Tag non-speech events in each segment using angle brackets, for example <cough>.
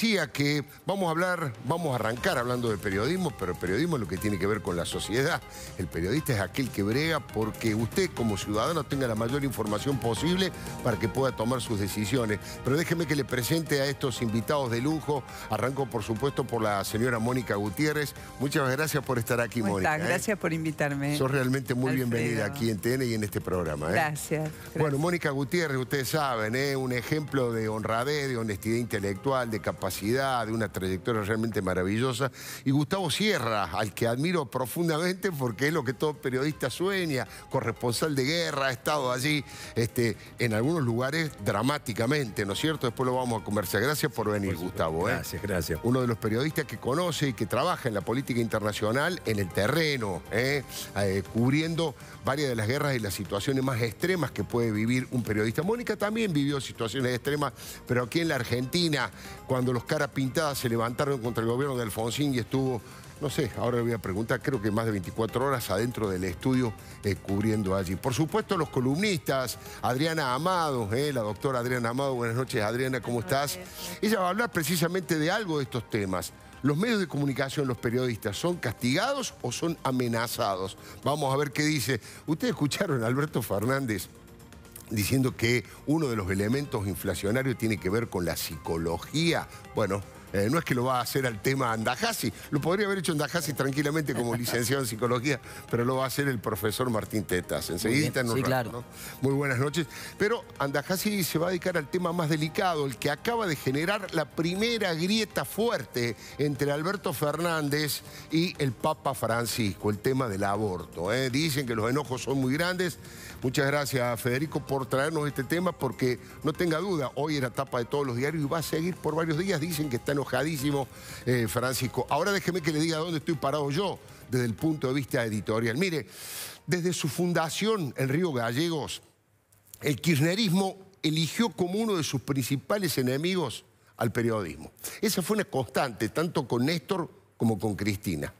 decía que vamos a hablar, vamos a arrancar hablando de periodismo, pero el periodismo es lo que tiene que ver con la sociedad. El periodista es aquel que brega porque usted como ciudadano tenga la mayor información posible para que pueda tomar sus decisiones. Pero déjeme que le presente a estos invitados de lujo. Arranco, por supuesto, por la señora Mónica Gutiérrez. Muchas gracias por estar aquí, Mónica. ¿eh? Gracias por invitarme. Sos realmente muy bienvenida aquí en TN y en este programa. ¿eh? Gracias, Bueno, Mónica Gutiérrez, ustedes saben, ¿eh? un ejemplo de honradez, de honestidad intelectual, de capacidad de una trayectoria realmente maravillosa. Y Gustavo Sierra, al que admiro profundamente porque es lo que todo periodista sueña, corresponsal de guerra, ha estado allí este, en algunos lugares dramáticamente, ¿no es cierto? Después lo vamos a conversar. Gracias por venir, Gustavo. ¿eh? Gracias, gracias. Uno de los periodistas que conoce y que trabaja en la política internacional en el terreno, ¿eh? Eh, cubriendo varias de las guerras y las situaciones más extremas que puede vivir un periodista. Mónica también vivió situaciones extremas, pero aquí en la Argentina, cuando los cara pintadas se levantaron contra el gobierno de Alfonsín y estuvo, no sé, ahora le voy a preguntar, creo que más de 24 horas adentro del estudio eh, cubriendo allí. Por supuesto, los columnistas, Adriana Amado, eh, la doctora Adriana Amado, buenas noches Adriana, ¿cómo estás? Ella va a hablar precisamente de algo de estos temas. ¿Los medios de comunicación, los periodistas, son castigados o son amenazados? Vamos a ver qué dice. Ustedes escucharon a Alberto Fernández diciendo que uno de los elementos inflacionarios tiene que ver con la psicología. Bueno, eh, no es que lo va a hacer al tema Andajasi, lo podría haber hecho Andajasi tranquilamente como licenciado en psicología, pero lo va a hacer el profesor Martín Tetas. Enseguida nos sí, Muy buenas noches. Pero Andajasi se va a dedicar al tema más delicado, el que acaba de generar la primera grieta fuerte entre Alberto Fernández y el Papa Francisco, el tema del aborto. ¿eh? Dicen que los enojos son muy grandes. Muchas gracias, Federico, por traernos este tema, porque no tenga duda, hoy era tapa de todos los diarios y va a seguir por varios días. Dicen que está enojadísimo eh, Francisco. Ahora déjeme que le diga dónde estoy parado yo desde el punto de vista editorial. Mire, desde su fundación en Río Gallegos, el kirchnerismo eligió como uno de sus principales enemigos al periodismo. Esa fue una constante, tanto con Néstor como con Cristina.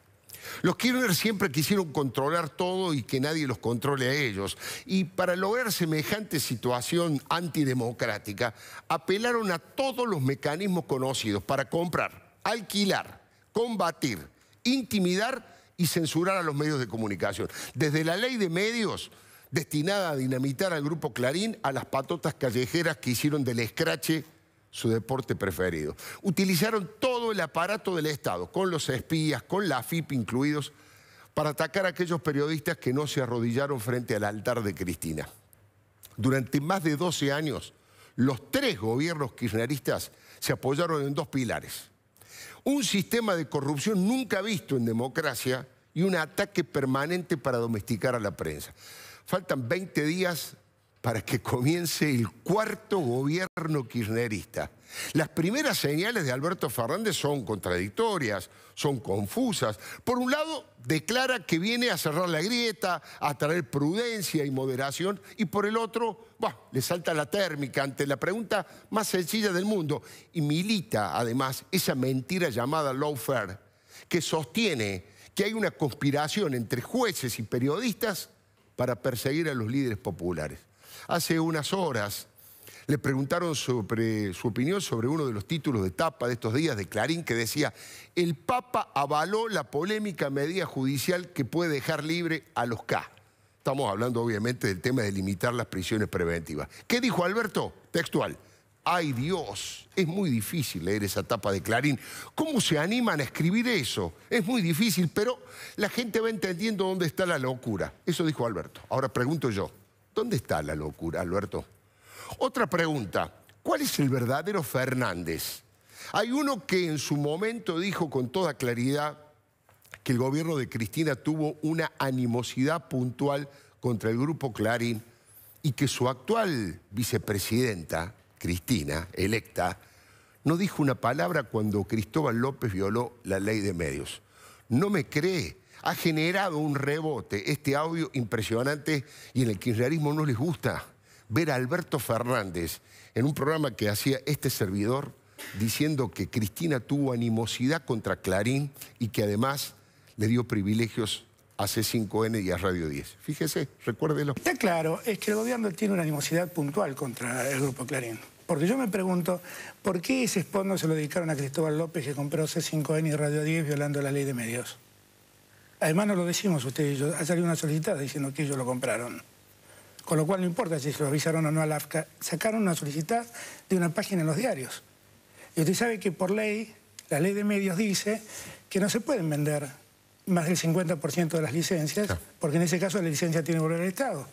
Los Kirchner siempre quisieron controlar todo y que nadie los controle a ellos. Y para lograr semejante situación antidemocrática, apelaron a todos los mecanismos conocidos para comprar, alquilar, combatir, intimidar y censurar a los medios de comunicación. Desde la ley de medios destinada a dinamitar al grupo Clarín a las patotas callejeras que hicieron del escrache su deporte preferido. Utilizaron todo el aparato del Estado, con los espías, con la FIP incluidos, para atacar a aquellos periodistas que no se arrodillaron frente al altar de Cristina. Durante más de 12 años, los tres gobiernos kirchneristas se apoyaron en dos pilares. Un sistema de corrupción nunca visto en democracia y un ataque permanente para domesticar a la prensa. Faltan 20 días para que comience el cuarto gobierno kirchnerista. Las primeras señales de Alberto Fernández son contradictorias, son confusas. Por un lado, declara que viene a cerrar la grieta, a traer prudencia y moderación, y por el otro, le salta la térmica ante la pregunta más sencilla del mundo. Y milita, además, esa mentira llamada lawfare, que sostiene que hay una conspiración entre jueces y periodistas para perseguir a los líderes populares hace unas horas le preguntaron sobre su opinión sobre uno de los títulos de tapa de estos días de Clarín que decía, el Papa avaló la polémica medida judicial que puede dejar libre a los K. Estamos hablando obviamente del tema de limitar las prisiones preventivas. ¿Qué dijo Alberto? Textual. Ay Dios, es muy difícil leer esa tapa de Clarín. ¿Cómo se animan a escribir eso? Es muy difícil, pero la gente va entendiendo dónde está la locura. Eso dijo Alberto. Ahora pregunto yo. ¿Dónde está la locura, Alberto? Otra pregunta. ¿Cuál es el verdadero Fernández? Hay uno que en su momento dijo con toda claridad que el gobierno de Cristina tuvo una animosidad puntual contra el grupo Clarín y que su actual vicepresidenta, Cristina, electa, no dijo una palabra cuando Cristóbal López violó la ley de medios. No me cree ha generado un rebote este audio impresionante y en el kirchnerismo no les gusta ver a Alberto Fernández en un programa que hacía este servidor diciendo que Cristina tuvo animosidad contra Clarín y que además le dio privilegios a C5N y a Radio 10. Fíjese, recuérdelo. Está claro, es que el gobierno tiene una animosidad puntual contra el grupo Clarín. Porque yo me pregunto, ¿por qué ese spondo se lo dedicaron a Cristóbal López que compró C5N y Radio 10 violando la ley de medios? Además no lo decimos ustedes y yo, ha salido una solicitud diciendo que ellos lo compraron. Con lo cual no importa si se lo avisaron o no al AFCA, sacaron una solicitud de una página en los diarios. Y usted sabe que por ley, la ley de medios dice que no se pueden vender más del 50% de las licencias, porque en ese caso la licencia tiene que volver al Estado.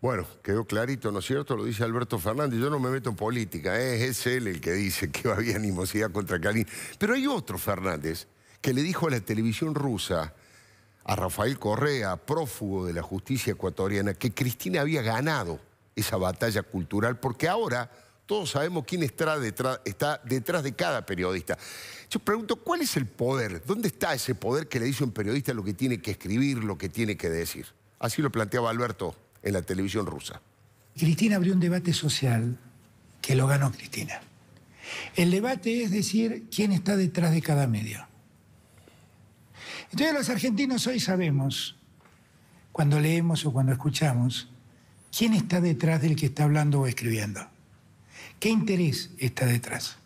Bueno, quedó clarito, ¿no es cierto? Lo dice Alberto Fernández. Yo no me meto en política, ¿eh? es él el que dice que había animosidad contra Calín. Pero hay otro Fernández que le dijo a la televisión rusa, a Rafael Correa, prófugo de la justicia ecuatoriana, que Cristina había ganado esa batalla cultural, porque ahora todos sabemos quién está detrás, está detrás, de cada periodista. Yo pregunto, ¿cuál es el poder? ¿Dónde está ese poder que le dice un periodista lo que tiene que escribir, lo que tiene que decir? Así lo planteaba Alberto en la televisión rusa. Cristina abrió un debate social que lo ganó Cristina. El debate es decir quién está detrás de cada medio. Entonces los argentinos hoy sabemos, cuando leemos o cuando escuchamos, quién está detrás del que está hablando o escribiendo. ¿Qué interés está detrás?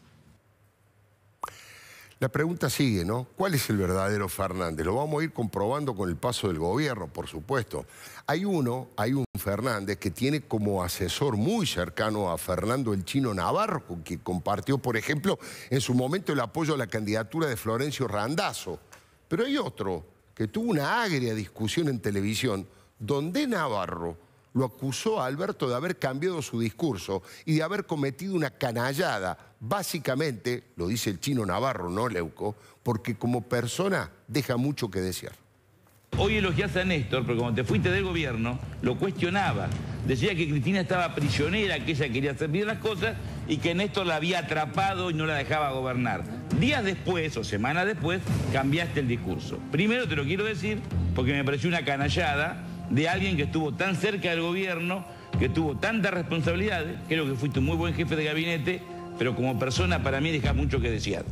La pregunta sigue, ¿no? ¿Cuál es el verdadero Fernández? Lo vamos a ir comprobando con el paso del gobierno, por supuesto. Hay uno, hay un Fernández que tiene como asesor muy cercano a Fernando el Chino Navarro, que compartió, por ejemplo, en su momento el apoyo a la candidatura de Florencio Randazzo. Pero hay otro que tuvo una agria discusión en televisión donde Navarro lo acusó a Alberto de haber cambiado su discurso y de haber cometido una canallada. Básicamente, lo dice el chino Navarro, no Leuco, porque como persona deja mucho que desear. Hoy elogias a Néstor, pero cuando te fuiste del gobierno, lo cuestionaba. Decía que Cristina estaba prisionera, que ella quería hacer bien las cosas y que Néstor la había atrapado y no la dejaba gobernar. Días después o semanas después cambiaste el discurso. Primero te lo quiero decir porque me pareció una canallada de alguien que estuvo tan cerca del gobierno, que tuvo tantas responsabilidades. Creo que fuiste un muy buen jefe de gabinete, pero como persona para mí deja mucho que desear.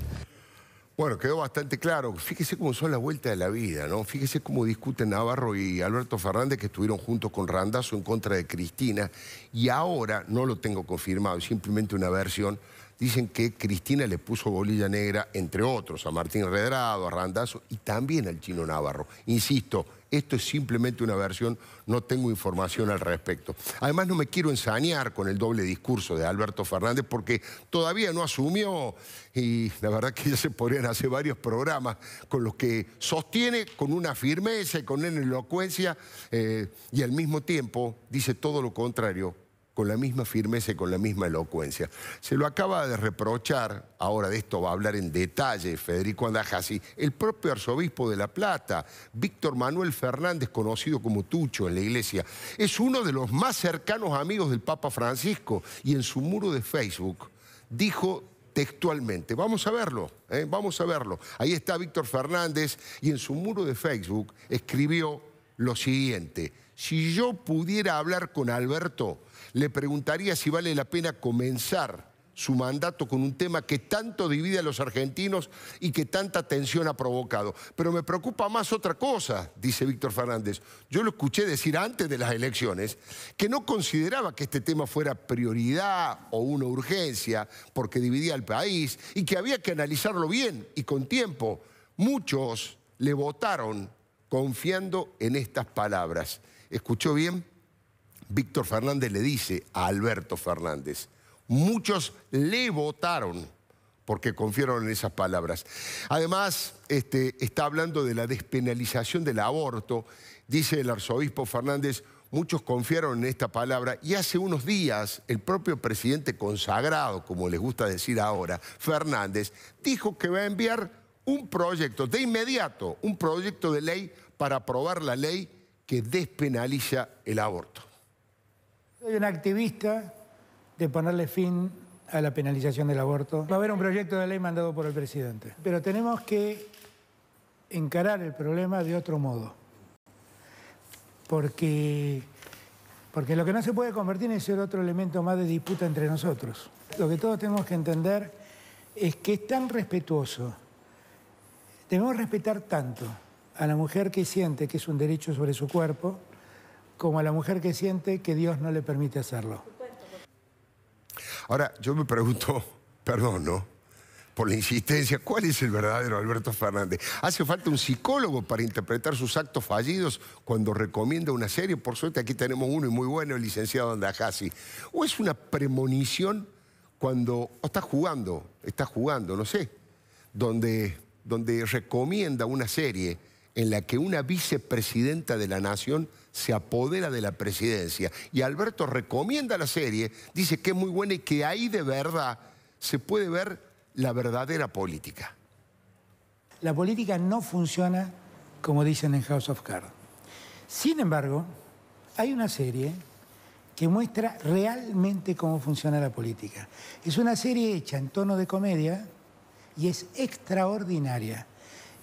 Bueno, quedó bastante claro. Fíjese cómo son las vueltas de la vida, ¿no? Fíjese cómo discuten Navarro y Alberto Fernández, que estuvieron juntos con Randazo en contra de Cristina. Y ahora, no lo tengo confirmado, simplemente una versión, dicen que Cristina le puso bolilla negra, entre otros, a Martín Redrado, a Randazo y también al chino Navarro. Insisto, esto es simplemente una versión, no tengo información al respecto. Además, no me quiero ensañar con el doble discurso de Alberto Fernández porque todavía no asumió y la verdad que ya se podrían hacer varios programas con los que sostiene con una firmeza y con una elocuencia eh, y al mismo tiempo dice todo lo contrario con la misma firmeza y con la misma elocuencia. Se lo acaba de reprochar, ahora de esto va a hablar en detalle Federico Andajasi, el propio arzobispo de La Plata, Víctor Manuel Fernández, conocido como Tucho en la iglesia. Es uno de los más cercanos amigos del Papa Francisco y en su muro de Facebook dijo textualmente. Vamos a verlo, ¿eh? vamos a verlo. Ahí está Víctor Fernández y en su muro de Facebook escribió lo siguiente. Si yo pudiera hablar con Alberto, le preguntaría si vale la pena comenzar su mandato con un tema que tanto divide a los argentinos y que tanta tensión ha provocado. Pero me preocupa más otra cosa, dice Víctor Fernández. Yo lo escuché decir antes de las elecciones que no consideraba que este tema fuera prioridad o una urgencia porque dividía al país y que había que analizarlo bien y con tiempo. Muchos le votaron confiando en estas palabras. ¿Escuchó bien? Víctor Fernández le dice a Alberto Fernández, muchos le votaron porque confiaron en esas palabras. Además, este, está hablando de la despenalización del aborto, dice el arzobispo Fernández, muchos confiaron en esta palabra y hace unos días el propio presidente consagrado, como les gusta decir ahora, Fernández, dijo que va a enviar un proyecto, de inmediato, un proyecto de ley para aprobar la ley que despenaliza el aborto. Soy un activista de ponerle fin a la penalización del aborto. Va a haber un proyecto de ley mandado por el presidente. Pero tenemos que encarar el problema de otro modo. Porque, porque lo que no se puede convertir en ser otro elemento más de disputa entre nosotros. Lo que todos tenemos que entender es que es tan respetuoso. Debemos respetar tanto a la mujer que siente que es un derecho sobre su cuerpo, como a la mujer que siente que Dios no le permite hacerlo. Ahora, yo me pregunto, perdón, ¿no? Por la insistencia, ¿cuál es el verdadero Alberto Fernández? ¿Hace falta un psicólogo para interpretar sus actos fallidos cuando recomienda una serie? Por suerte aquí tenemos uno y muy bueno, el licenciado Andajasi. ¿O es una premonición cuando está jugando, está jugando, no sé, donde, donde recomienda una serie en la que una vicepresidenta de la nación se apodera de la presidencia. Y Alberto recomienda la serie, dice que es muy buena y que ahí de verdad se puede ver la verdadera política. La política no funciona como dicen en House of Cards. Sin embargo, hay una serie que muestra realmente cómo funciona la política. Es una serie hecha en tono de comedia y es extraordinaria.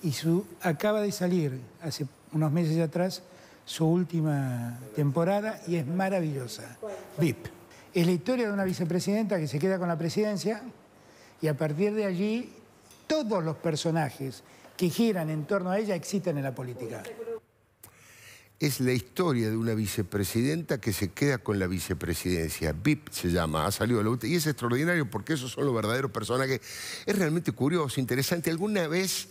Y su, acaba de salir hace unos meses atrás su última temporada y es maravillosa. VIP. Es la historia de una vicepresidenta que se queda con la presidencia y a partir de allí todos los personajes que giran en torno a ella existen en la política. Es la historia de una vicepresidenta que se queda con la vicepresidencia. VIP se llama, ha salido a la Y es extraordinario porque esos son los verdaderos personajes. Es realmente curioso, interesante. ¿Alguna vez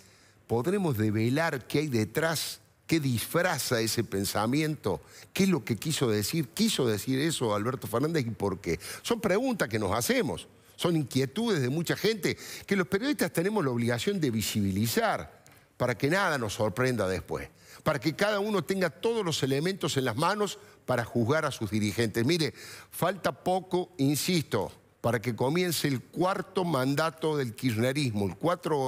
podremos develar qué hay detrás ¿Qué disfraza ese pensamiento? ¿Qué es lo que quiso decir? ¿Quiso decir eso Alberto Fernández y por qué? Son preguntas que nos hacemos, son inquietudes de mucha gente que los periodistas tenemos la obligación de visibilizar para que nada nos sorprenda después, para que cada uno tenga todos los elementos en las manos para juzgar a sus dirigentes. Mire, falta poco, insisto, para que comience el cuarto mandato del kirchnerismo, el,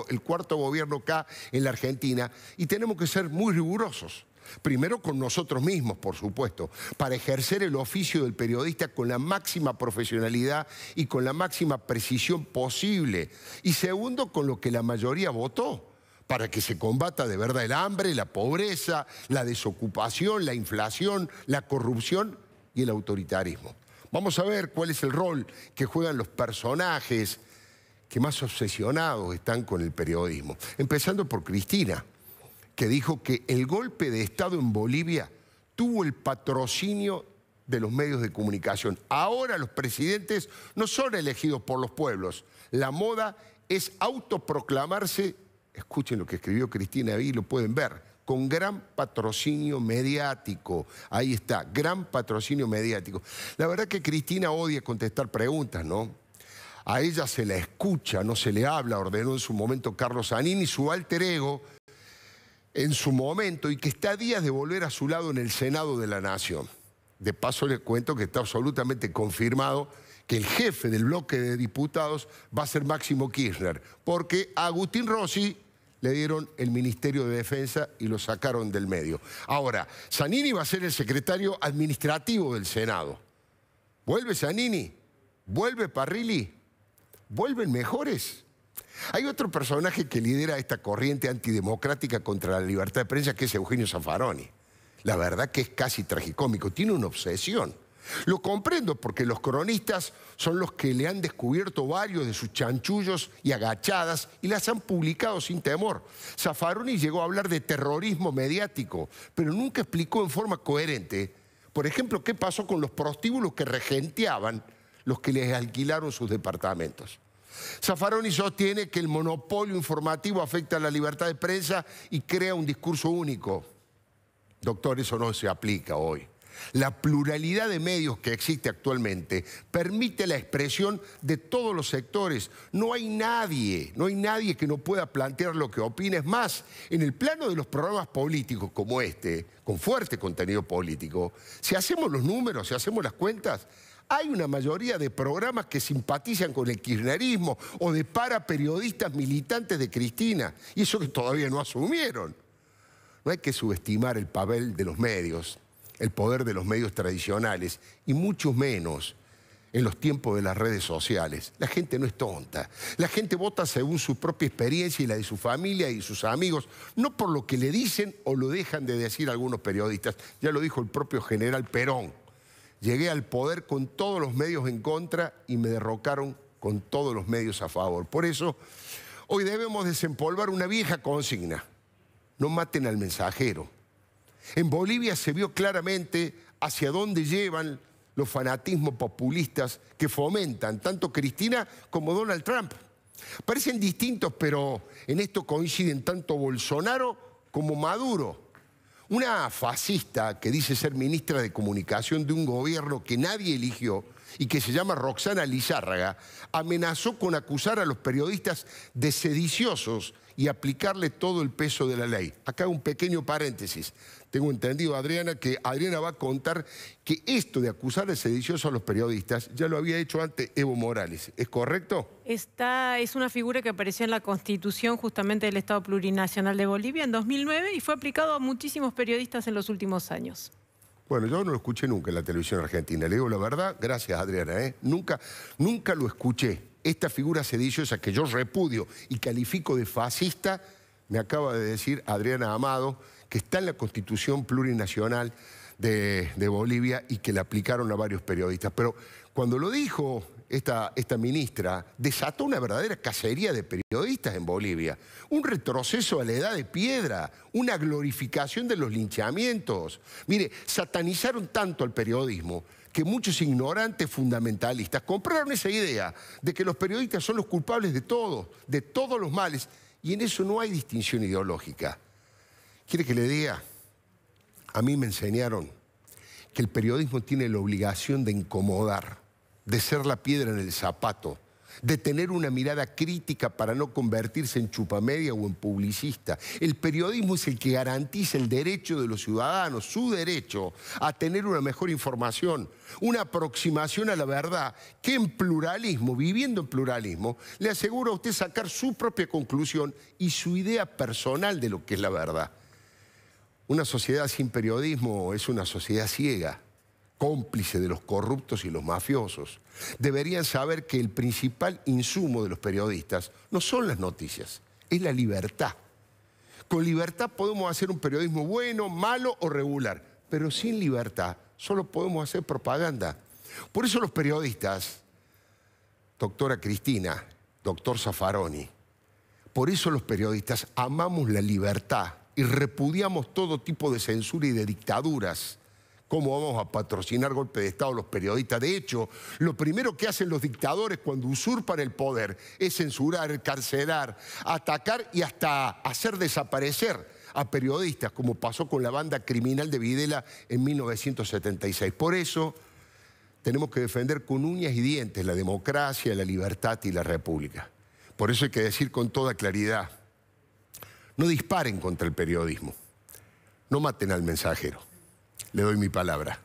el cuarto gobierno acá en la Argentina, y tenemos que ser muy rigurosos. Primero con nosotros mismos, por supuesto, para ejercer el oficio del periodista con la máxima profesionalidad y con la máxima precisión posible. Y segundo, con lo que la mayoría votó, para que se combata de verdad el hambre, la pobreza, la desocupación, la inflación, la corrupción y el autoritarismo. Vamos a ver cuál es el rol que juegan los personajes que más obsesionados están con el periodismo. Empezando por Cristina, que dijo que el golpe de Estado en Bolivia tuvo el patrocinio de los medios de comunicación. Ahora los presidentes no son elegidos por los pueblos. La moda es autoproclamarse, escuchen lo que escribió Cristina ahí, lo pueden ver, con gran patrocinio mediático. Ahí está, gran patrocinio mediático. La verdad que Cristina odia contestar preguntas, ¿no? A ella se la escucha, no se le habla, ordenó en su momento Carlos Anini, su alter ego, en su momento, y que está a días de volver a su lado en el Senado de la Nación. De paso le cuento que está absolutamente confirmado que el jefe del bloque de diputados va a ser Máximo Kirchner, porque Agustín Rossi le dieron el Ministerio de Defensa y lo sacaron del medio. Ahora, Zanini va a ser el secretario administrativo del Senado. ¿Vuelve Zanini? ¿Vuelve Parrilli? ¿Vuelven mejores? Hay otro personaje que lidera esta corriente antidemocrática contra la libertad de prensa que es Eugenio Zaffaroni. La verdad que es casi tragicómico, tiene una obsesión. Lo comprendo porque los cronistas son los que le han descubierto varios de sus chanchullos y agachadas y las han publicado sin temor. Zaffaroni llegó a hablar de terrorismo mediático, pero nunca explicó en forma coherente, por ejemplo, qué pasó con los prostíbulos que regenteaban los que les alquilaron sus departamentos. Zaffaroni sostiene que el monopolio informativo afecta a la libertad de prensa y crea un discurso único. Doctor, eso no se aplica hoy. La pluralidad de medios que existe actualmente permite la expresión de todos los sectores. No hay nadie, no hay nadie que no pueda plantear lo que opine. Es más, en el plano de los programas políticos como este, con fuerte contenido político, si hacemos los números, si hacemos las cuentas, hay una mayoría de programas que simpatizan con el kirchnerismo o de para periodistas militantes de Cristina, y eso que todavía no asumieron. No hay que subestimar el papel de los medios el poder de los medios tradicionales y mucho menos en los tiempos de las redes sociales. La gente no es tonta. La gente vota según su propia experiencia y la de su familia y sus amigos, no por lo que le dicen o lo dejan de decir algunos periodistas. Ya lo dijo el propio general Perón. Llegué al poder con todos los medios en contra y me derrocaron con todos los medios a favor. Por eso, hoy debemos desempolvar una vieja consigna. No maten al mensajero. En Bolivia se vio claramente hacia dónde llevan los fanatismos populistas que fomentan tanto Cristina como Donald Trump. Parecen distintos, pero en esto coinciden tanto Bolsonaro como Maduro. Una fascista que dice ser ministra de comunicación de un gobierno que nadie eligió y que se llama Roxana Lizárraga, amenazó con acusar a los periodistas de sediciosos y aplicarle todo el peso de la ley. Acá un pequeño paréntesis. Tengo entendido, Adriana, que Adriana va a contar que esto de acusar de sedicioso a los periodistas ya lo había hecho antes Evo Morales. ¿Es correcto? Esta es una figura que apareció en la Constitución justamente del Estado Plurinacional de Bolivia en 2009 y fue aplicado a muchísimos periodistas en los últimos años. Bueno, yo no lo escuché nunca en la televisión argentina. Le digo la verdad, gracias Adriana, ¿eh? nunca, nunca lo escuché esta figura sediciosa que yo repudio y califico de fascista, me acaba de decir Adriana Amado, que está en la Constitución Plurinacional de, Bolivia y que la aplicaron a varios periodistas. Pero cuando lo dijo esta, esta ministra, desató una verdadera cacería de periodistas en Bolivia. Un retroceso a la edad de piedra, una glorificación de los linchamientos. Mire, satanizaron tanto al periodismo que muchos ignorantes fundamentalistas compraron esa idea de que los periodistas son los culpables de todo, de todos los males, y en eso no hay distinción ideológica. ¿Quiere que le diga? A mí me enseñaron que el periodismo tiene la obligación de incomodar, de ser la piedra en el zapato de tener una mirada crítica para no convertirse en chupamedia o en publicista. El periodismo es el que garantiza el derecho de los ciudadanos, su derecho a tener una mejor información, una aproximación a la verdad, que en pluralismo, viviendo en pluralismo, le asegura a usted sacar su propia conclusión y su idea personal de lo que es la verdad. Una sociedad sin periodismo es una sociedad ciega cómplice de los corruptos y los mafiosos, deberían saber que el principal insumo de los periodistas no son las noticias, es la libertad. Con libertad podemos hacer un periodismo bueno, malo o regular, pero sin libertad solo podemos hacer propaganda. Por eso los periodistas, doctora Cristina, doctor Zaffaroni, por eso los periodistas amamos la libertad y repudiamos todo tipo de censura y de dictaduras ¿Cómo vamos a patrocinar golpe de Estado los periodistas? De hecho, lo primero que hacen los dictadores cuando usurpan el poder es censurar, carcelar, atacar y hasta hacer desaparecer a periodistas, como pasó con la banda criminal de Videla en 1976. Por eso tenemos que defender con uñas y dientes la democracia, la libertad y la república. Por eso hay que decir con toda claridad, no disparen contra el periodismo, no maten al mensajero le doy mi palabra.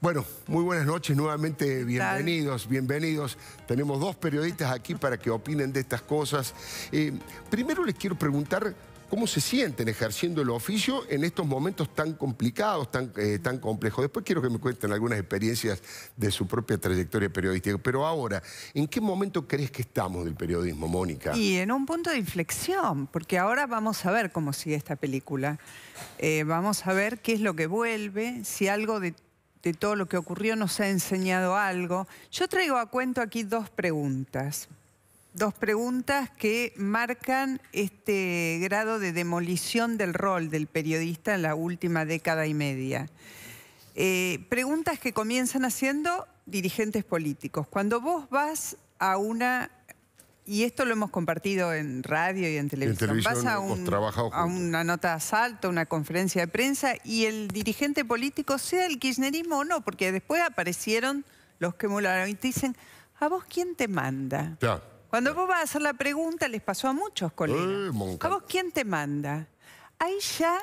Bueno, muy buenas noches, nuevamente bienvenidos, bienvenidos. Tenemos dos periodistas aquí para que opinen de estas cosas. Eh, primero les quiero preguntar cómo se sienten ejerciendo el oficio en estos momentos tan complicados, tan, eh, tan complejos. Después quiero que me cuenten algunas experiencias de su propia trayectoria periodística. Pero ahora, ¿en qué momento crees que estamos del periodismo, Mónica? Y en un punto de inflexión, porque ahora vamos a ver cómo sigue esta película. Eh, vamos a ver qué es lo que vuelve, si algo de todo lo que ocurrió nos ha enseñado algo. Yo traigo a cuento aquí dos preguntas dos preguntas que marcan este grado de demolición del rol del periodista en la última década y media. Eh, preguntas que comienzan haciendo dirigentes políticos. Cuando vos vas a una, y esto lo hemos compartido en radio y en televisión, vas a, una nota de asalto, una conferencia de prensa, y el dirigente político, sea el kirchnerismo o no, porque después aparecieron los que mularon y te dicen, ¿a vos quién te manda? Cuando vos vas a hacer la pregunta, les pasó a muchos colegas. ¿A vos quién te manda? Ahí ya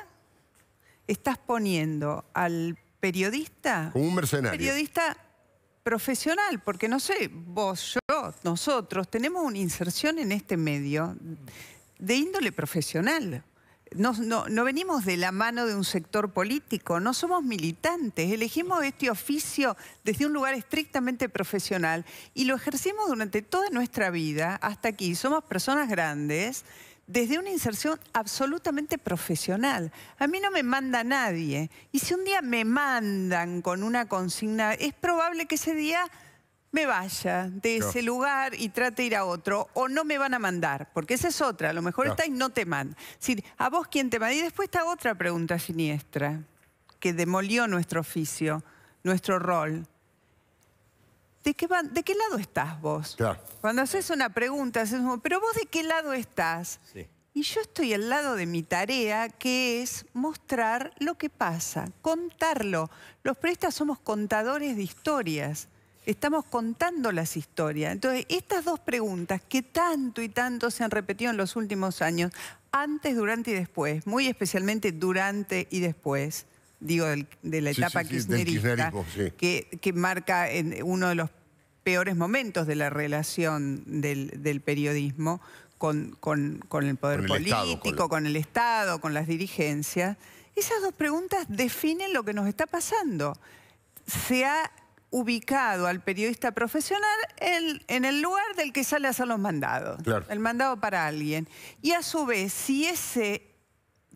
estás poniendo al periodista... un mercenario. Periodista profesional, porque no sé, vos, yo, nosotros, tenemos una inserción en este medio de índole profesional no, venimos de la mano de un sector político, no somos militantes, elegimos este oficio desde un lugar estrictamente profesional y lo ejercimos durante toda nuestra vida hasta aquí. Somos personas grandes desde una inserción absolutamente profesional. A mí no me manda nadie. Y si un día me mandan con una consigna, es probable que ese día me vaya de ese lugar y trate de ir a otro, o no me van a mandar, porque esa es otra, a lo mejor está y no te mandan. Es ¿a vos quien te manda? Y después está otra pregunta siniestra, que demolió nuestro oficio, nuestro rol. ¿De qué, van, ¿De qué lado estás vos? Cuando haces una pregunta, haces como, ¿pero vos de qué lado estás? Y yo estoy al lado de mi tarea, que es mostrar lo que pasa, contarlo. Los prestas somos contadores de historias estamos contando las historias. Entonces, estas dos preguntas que tanto y tanto se han repetido en los últimos años, antes, durante y después, muy especialmente durante y después, digo, de la etapa que, marca uno de los peores momentos de la relación del, periodismo con, el poder político, con el Estado, con las dirigencias. Esas dos preguntas definen lo que nos está pasando. Se ha ubicado al periodista profesional en, el lugar del que sale a hacer los mandados. El mandado para alguien. Y a su vez, si ese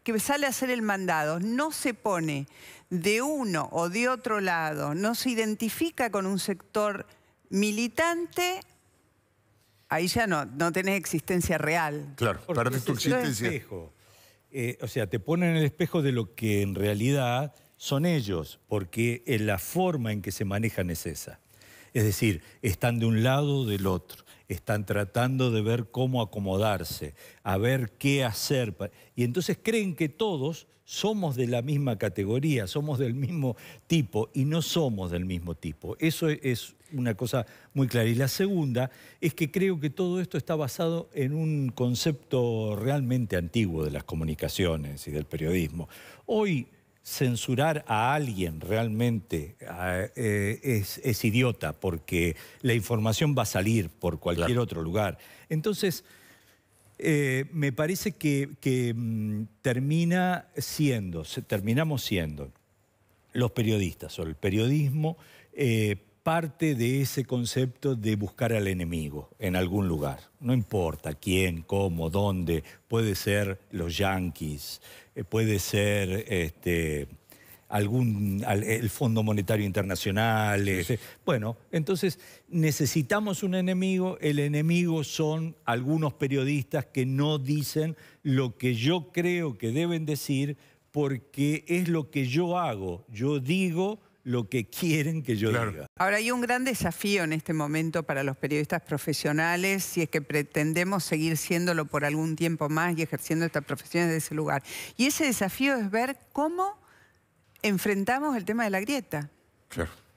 que sale a hacer el mandado no se pone de uno o de otro lado, no se identifica con un sector militante, ahí ya no, no tenés existencia real. Claro, para tu existencia. Eh, o sea, te ponen en el espejo de lo que en realidad son ellos, porque la forma en que se manejan es esa. Es decir, están de un lado o del otro, están tratando de ver cómo acomodarse, a ver qué hacer. Y entonces creen que todos somos de la misma categoría, somos del mismo tipo y no somos del mismo tipo. Eso es una cosa muy clara. Y la segunda es que creo que todo esto está basado en un concepto realmente antiguo de las comunicaciones y del periodismo. Hoy censurar a alguien realmente ah, eh, es, idiota porque la información va a salir por cualquier otro lugar. Entonces, eh, me parece que, mm, termina siendo, terminamos siendo los periodistas o el periodismo eh, parte de ese concepto de buscar al enemigo en algún lugar. No importa quién, cómo, dónde. Puede ser los yanquis, eh, puede ser este, algún, el Fondo Monetario Internacional. Este, bueno, entonces necesitamos un enemigo. El enemigo son algunos periodistas que no dicen lo que yo creo que deben decir porque es lo que yo hago. Yo digo lo que quieren que yo diga. Ahora, hay un gran desafío en este momento para los periodistas profesionales, si es que pretendemos seguir siéndolo por algún tiempo más y ejerciendo esta profesión desde ese lugar. Y ese desafío es ver cómo enfrentamos el tema de la grieta.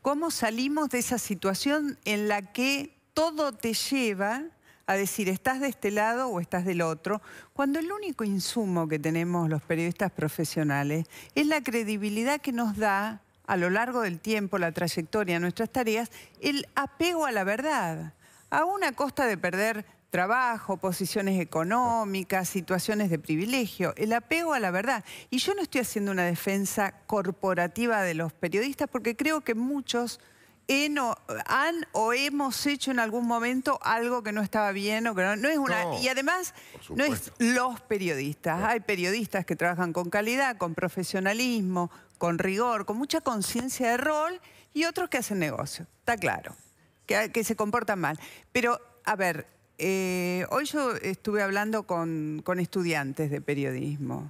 ¿Cómo salimos de esa situación en la que todo te lleva a decir estás de este lado o estás del otro, cuando el único insumo que tenemos los periodistas profesionales es la credibilidad que nos da a lo largo del tiempo, la trayectoria, nuestras tareas, el apego a la verdad, a una costa de perder trabajo, posiciones económicas, situaciones de privilegio, el apego a la verdad. Y yo no estoy haciendo una defensa corporativa de los periodistas porque creo que muchos han o hemos hecho en algún momento algo que no estaba bien o que no, es una y además no es los periodistas hay periodistas que trabajan con calidad con profesionalismo con rigor, con mucha conciencia de rol, y otros que hacen negocio, está claro, que, se comportan mal. Pero, a ver, eh, hoy yo estuve hablando con, con estudiantes de periodismo.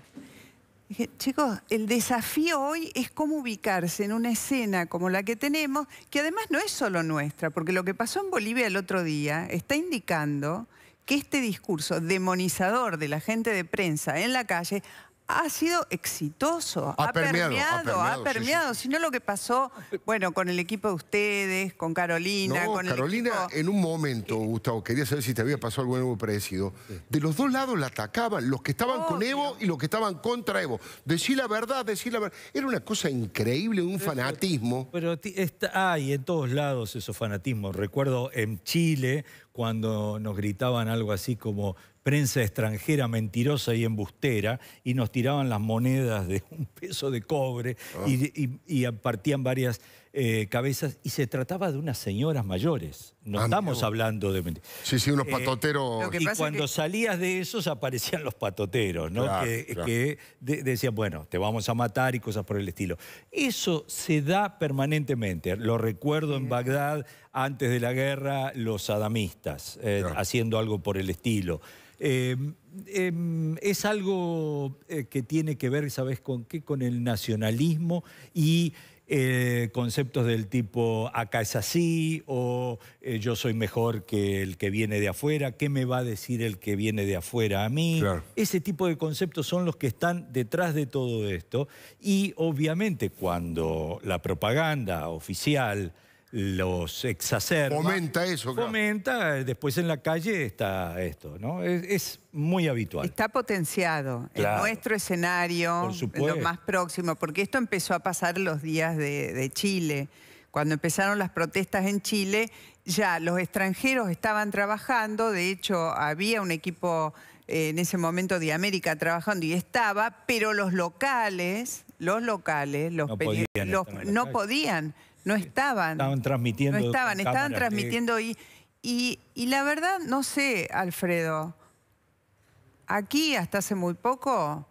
Dije, chicos, el desafío hoy es cómo ubicarse en una escena como la que tenemos, que además no es solo nuestra, porque lo que pasó en Bolivia el otro día está indicando que este discurso demonizador de la gente de prensa en la calle ha sido exitoso, ha, permeado, ha permeado, Si no sino lo que pasó, bueno, con el equipo de ustedes, con Carolina, con Carolina, en un momento, Gustavo, quería saber si te había pasado algo nuevo parecido. De los dos lados la atacaban, los que estaban con Evo y los que estaban contra Evo. Decir la verdad, decir la verdad. Era una cosa increíble, un fanatismo. Pero, está, hay en todos lados esos fanatismos. Recuerdo en Chile, cuando nos gritaban algo así como prensa extranjera mentirosa y embustera y nos tiraban las monedas de un peso de cobre ah. y, y partían varias eh, cabezas y se trataba de unas señoras mayores. No ah, estamos hablando de... Sí, sí, unos eh, patoteros. y cuando salías de esos aparecían los patoteros, ¿no? que, decían, bueno, te vamos a matar y cosas por el estilo. Eso se da permanentemente. Lo recuerdo en Bagdad, antes de la guerra, los adamistas eh, haciendo algo por el estilo. Em, em, es algo que tiene que ver, ¿sabes con qué? Con el nacionalismo y eh, conceptos del tipo acá es así o eh, yo soy mejor que el que viene de afuera, ¿qué me va a decir el que viene de afuera a mí? Ese tipo de conceptos son los que están detrás de todo esto y obviamente cuando la propaganda oficial los exacerba. Fomenta eso. comenta Fomenta, eh, después en la calle está esto, ¿no? Es, muy habitual. Está potenciado en nuestro escenario, lo más próximo, porque esto empezó a pasar los días de, Chile. Cuando empezaron las protestas en Chile, ya los extranjeros estaban trabajando, de hecho había un equipo eh, en ese momento de América trabajando y estaba, pero los locales, los locales, los no podían no estaban. Estaban transmitiendo. No estaban, estaban transmitiendo y, y, la verdad, no sé, Alfredo, aquí hasta hace muy poco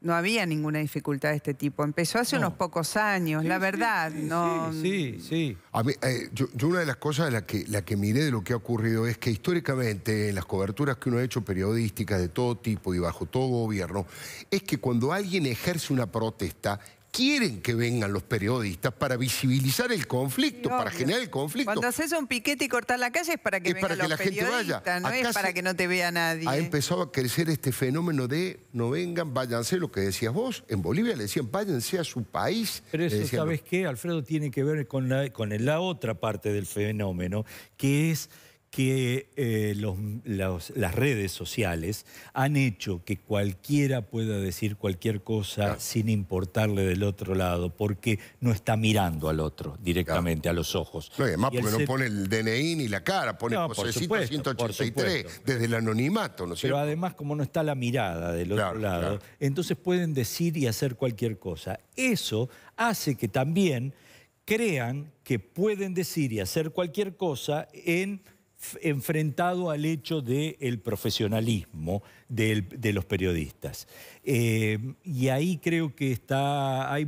no había ninguna dificultad de este tipo. Empezó hace unos pocos años, la verdad. Sí, sí, no... sí, sí. Eh, yo, una de las cosas de la que, la que miré de lo que ha ocurrido es que históricamente en las coberturas que uno ha hecho periodísticas de todo tipo y bajo todo gobierno, es que cuando alguien ejerce una protesta, quieren que vengan los periodistas para visibilizar el conflicto, para generar el conflicto. Cuando haces un piquete y cortas la calle es para que es vengan para que la gente vaya. no es para que no te vea nadie. Ha ¿eh? empezado a crecer este fenómeno de no vengan, váyanse, lo que decías vos. En Bolivia le decían, váyanse a su país. Pero eso, ¿sabes qué, Alfredo? Tiene que ver con la otra parte del fenómeno, que es que eh, las redes sociales han hecho que cualquiera pueda decir cualquier cosa sin importarle del otro lado, porque no está mirando al otro directamente, a los ojos. No, además porque no pone el DNI ni la cara, pone no, 183 desde el anonimato, ¿no es cierto? Pero además, como no está la mirada del otro lado, entonces pueden decir y hacer cualquier cosa. Eso hace que también crean que pueden decir y hacer cualquier cosa en enfrentado al hecho del profesionalismo de, los periodistas. Eh, y ahí creo que está, hay,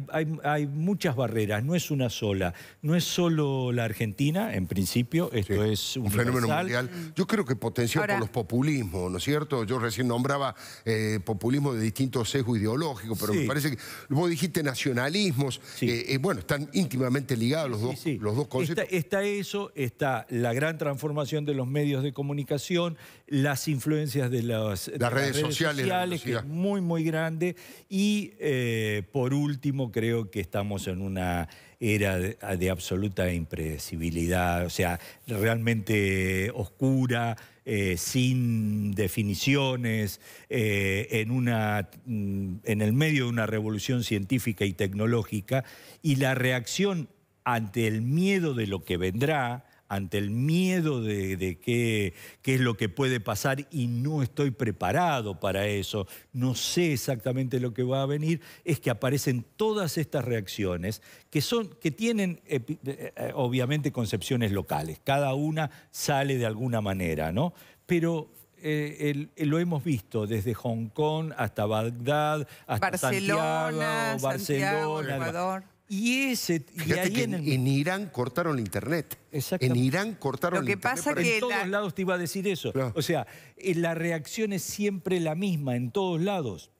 muchas barreras, no es una sola. No es solo la Argentina, en principio, esto es un fenómeno mundial. Yo creo que potenciado por los populismos, ¿no es cierto? Yo recién nombraba eh, populismo de distintos sesgo ideológico, pero me parece que vos dijiste nacionalismos, eh, bueno, están íntimamente ligados los, dos, los dos conceptos. está eso, está la gran transformación de los medios de comunicación, las influencias de, las, redes sociales, que es muy, muy grande. Y eh, por último, creo que estamos en una era de, absoluta impredecibilidad, o sea, realmente oscura, eh, sin definiciones, eh, en, una, mm, en el medio de una revolución científica y tecnológica, y la reacción ante el miedo de lo que vendrá, ante el miedo de, qué, es lo que puede pasar y no estoy preparado para eso, no sé exactamente lo que va a venir, es que aparecen todas estas reacciones que, son, que tienen eh, eh, obviamente concepciones locales, cada una sale de alguna manera, ¿no? Pero eh, lo hemos visto desde Hong Kong hasta Bagdad, hasta Barcelona, Santiago, Barcelona, y, ese, en, Irán cortaron el internet. En Irán cortaron Lo que internet. Pasa que en todos lados te iba a decir eso. O sea, eh, la reacción es siempre la misma en todos lados.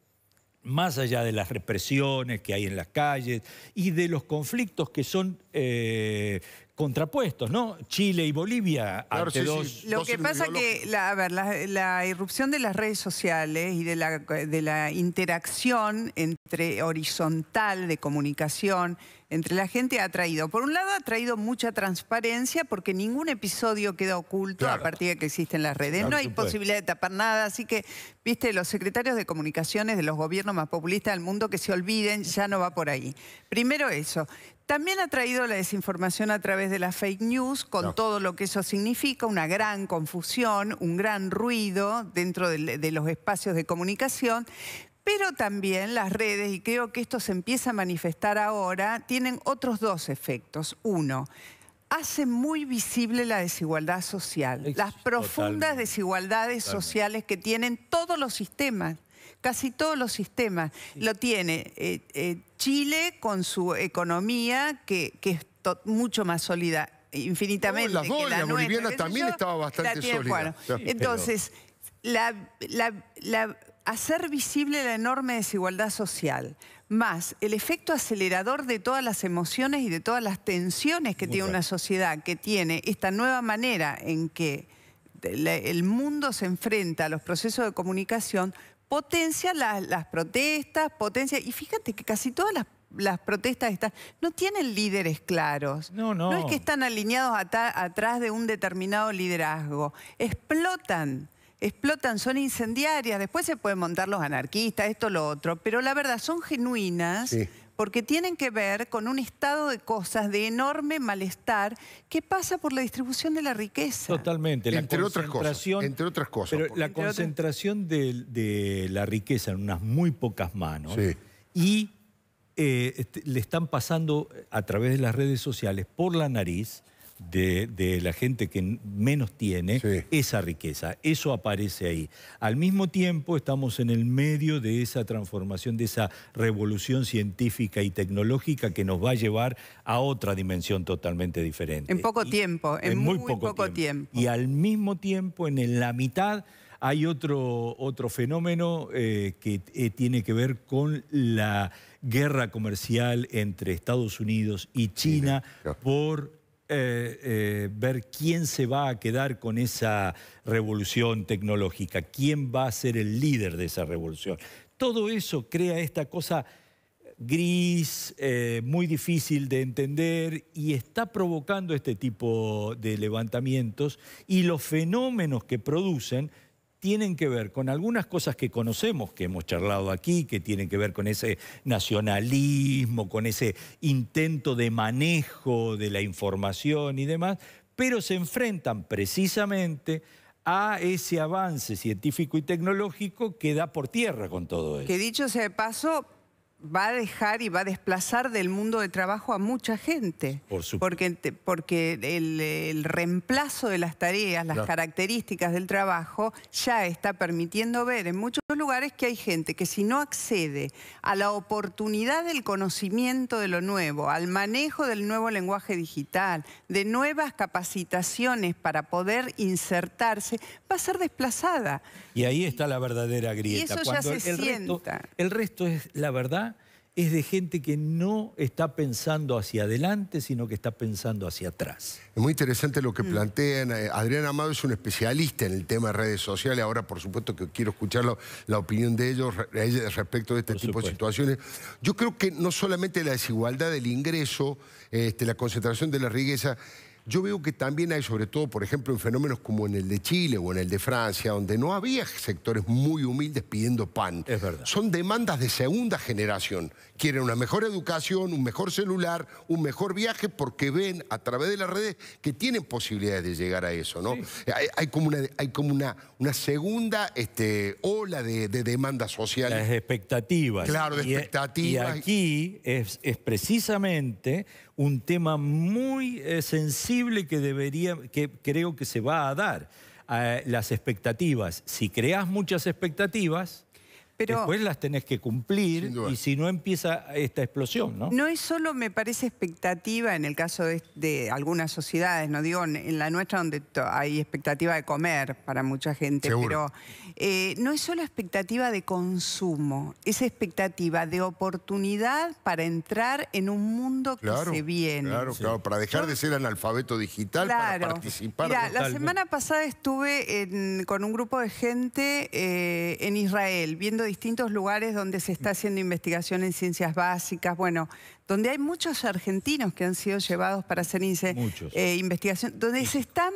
Más allá de las represiones que hay en las calles y de los conflictos que son eh, contrapuestos, ¿no? Chile y Bolivia dos, Lo que pasa que la, a ver, la, irrupción de las redes sociales y de la, de la interacción entre horizontal de comunicación entre la gente ha traído. Por un lado, ha traído mucha transparencia porque ningún episodio queda oculto a partir de que existen las redes. no hay posibilidad de tapar nada. Así que, viste, los secretarios de comunicaciones de los gobiernos más populistas del mundo que se olviden, ya no va por ahí. Primero eso. También ha traído la desinformación a través de las fake news, con todo lo que eso significa, una gran confusión, un gran ruido dentro de los espacios de comunicación. Pero también las redes, y creo que esto se empieza a manifestar ahora, tienen otros dos efectos. Uno, hace muy visible la desigualdad social, las profundas desigualdades sociales que tienen todos los sistemas, casi todos los sistemas. Lo tiene eh, eh, Chile con su economía, que, es mucho más sólida eh, infinitamente. más la, también estaba bastante sólida. Entonces, la, la hacer visible la enorme desigualdad social, más el efecto acelerador de todas las emociones y de todas las tensiones que tiene una sociedad, que tiene esta nueva manera en que el mundo se enfrenta a los procesos de comunicación, potencia las, protestas, potencia... Y fíjate que casi todas las protestas no tienen líderes claros. No, no. No es que están alineados atrás de un determinado liderazgo. Explotan explotan, son incendiarias, después se pueden montar los anarquistas, esto, lo otro, pero la verdad son genuinas porque tienen que ver con un estado de cosas de enorme malestar que pasa por la distribución de la riqueza. Totalmente. La entre, concentración, otras cosas, entre otras cosas. la concentración de, la riqueza en unas muy pocas manos y eh, este, le están pasando a través de las redes sociales por la nariz de, la gente que menos tiene esa riqueza. Eso aparece ahí. Al mismo tiempo estamos en el medio de esa transformación, de esa revolución científica y tecnológica que nos va a llevar a otra dimensión totalmente diferente. En poco tiempo, en, muy, poco, tiempo. Y al mismo tiempo, en la mitad... Hay otro, otro fenómeno eh, que eh, tiene que ver con la guerra comercial entre Estados Unidos y China por eh, ver quién se va a quedar con esa revolución tecnológica, quién va a ser el líder de esa revolución. Todo eso crea esta cosa gris, eh, muy difícil de entender y está provocando este tipo de levantamientos y los fenómenos que producen tienen que ver con algunas cosas que conocemos, que hemos charlado aquí, que tienen que ver con ese nacionalismo, con ese intento de manejo de la información y demás, pero se enfrentan precisamente a ese avance científico y tecnológico que da por tierra con todo eso. Que dicho sea de paso, va a dejar y va a desplazar del mundo de trabajo a mucha gente. Por supuesto. Porque, porque el, reemplazo de las tareas, las características del trabajo, ya está permitiendo ver en muchos lugares que hay gente que si no accede a la oportunidad del conocimiento de lo nuevo, al manejo del nuevo lenguaje digital, de nuevas capacitaciones para poder insertarse, va a ser desplazada. Y ahí está la verdadera grieta. Y eso ya se sienta. el resto es la verdad es de gente que no está pensando hacia adelante, sino que está pensando hacia atrás. Es muy interesante lo que mm. plantean. Eh, Adrián Amado es un especialista en el tema de redes sociales. Ahora, por supuesto, que quiero escuchar la, opinión de ellos respecto de este tipo de situaciones. Yo creo que no solamente la desigualdad del ingreso, este, la concentración de la riqueza, yo veo que también hay, sobre todo, por ejemplo, en fenómenos como en el de Chile o en el de Francia, donde no había sectores muy humildes pidiendo pan. verdad. Son demandas de segunda generación. Quieren una mejor educación, un mejor celular, un mejor viaje, porque ven a través de las redes que tienen posibilidades de llegar a eso, ¿no? Hay, como, una, hay como una, una segunda este, ola de, demandas sociales. Las expectativas. Claro, de eh, expectativas. Y aquí es, es precisamente un tema muy eh, sensible que debería, que creo que se va a dar. a las expectativas. Si creas muchas expectativas, Después las tenés que cumplir y si no empieza esta explosión, ¿no? No es solo, me parece, expectativa en el caso de, algunas sociedades, no digo en la nuestra donde hay expectativa de comer para mucha gente, pero eh, no es solo expectativa de consumo, es expectativa de oportunidad para entrar en un mundo que se viene. Claro, claro, para dejar de ser analfabeto digital, para participar. Mira, la semana pasada estuve con un grupo de gente eh, en Israel, viendo distintos lugares donde se está haciendo investigación en ciencias básicas, bueno, donde hay muchos argentinos que han sido llevados para hacer eh, investigación, donde se están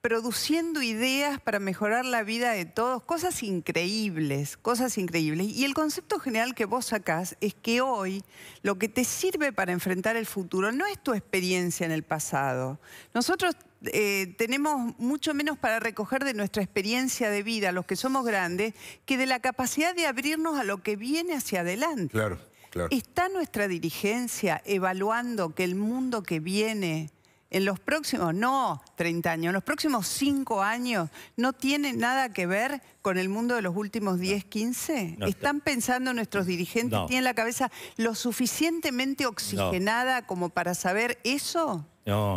produciendo ideas para mejorar la vida de todos, cosas increíbles, cosas increíbles. Y el concepto general que vos sacás es que hoy lo que te sirve para enfrentar el futuro no es tu experiencia en el pasado. Nosotros eh, tenemos mucho menos para recoger de nuestra experiencia de vida, los que somos grandes, que de la capacidad de abrirnos a lo que viene hacia adelante. Claro, claro. ¿Está nuestra dirigencia evaluando que el mundo que viene en los próximos, no 30 años, en los próximos 5 años, no tiene nada que ver con el mundo de los últimos 10, 15? ¿Están pensando nuestros dirigentes, tienen la cabeza lo suficientemente oxigenada como para saber eso?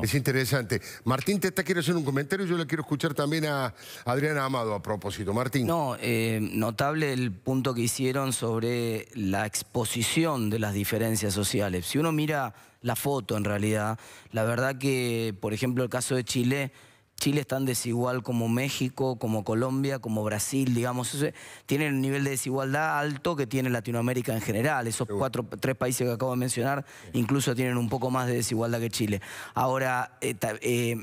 Es interesante. Martín te está quiero hacer un comentario, yo le quiero escuchar también a Adriana Amado a propósito. Martín. No, eh, notable el punto que hicieron sobre la exposición de las diferencias sociales. Si uno mira la foto en realidad. La verdad que, por ejemplo, el caso de Chile, Chile es tan desigual como México, como Colombia, como Brasil, digamos. Tienen un nivel de desigualdad alto que tiene Latinoamérica en general. Esos cuatro, tres países que acabo de mencionar incluso tienen un poco más de desigualdad que Chile. Ahora, eh, eh,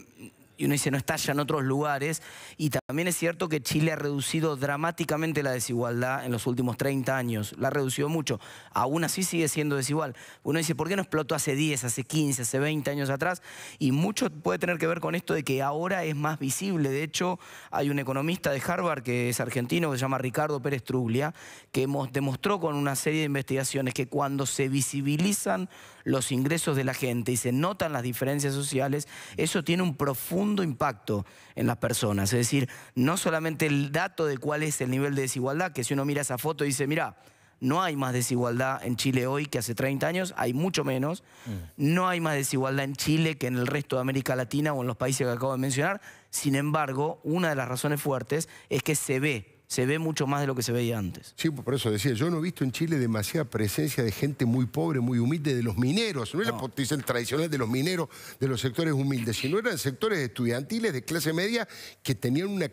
y uno dice, no estalla en otros lugares. Y también es cierto que Chile ha reducido dramáticamente la desigualdad en los últimos 30 años. La ha reducido mucho. Aún así sigue siendo desigual. Uno dice, ¿por qué no explotó hace 10, hace 15, hace 20 años atrás? Y mucho puede tener que ver con esto de que ahora es más visible. De hecho, hay un economista de Harvard que es argentino, que se llama Ricardo Pérez Truglia, que demostró con una serie de investigaciones que cuando se visibilizan los ingresos de la gente y se notan las diferencias sociales, eso tiene un profundo impacto en las personas. Es decir, no solamente el dato de cuál es el nivel de desigualdad, que si uno mira esa foto y dice, mira, no hay más desigualdad en Chile hoy que hace 30 años, hay mucho menos. Mm. No hay más desigualdad en Chile que en el resto de América Latina o en los países que acabo de mencionar. Sin embargo, una de las razones fuertes es que se ve se ve mucho más de lo que se veía antes. Sí, pues, por eso decía, yo no he visto en Chile demasiada presencia de gente muy pobre, muy humilde, de los mineros, no, era es la potencia tradicional de los mineros, de los sectores humildes, sino eran sectores estudiantiles de clase media que tenían una,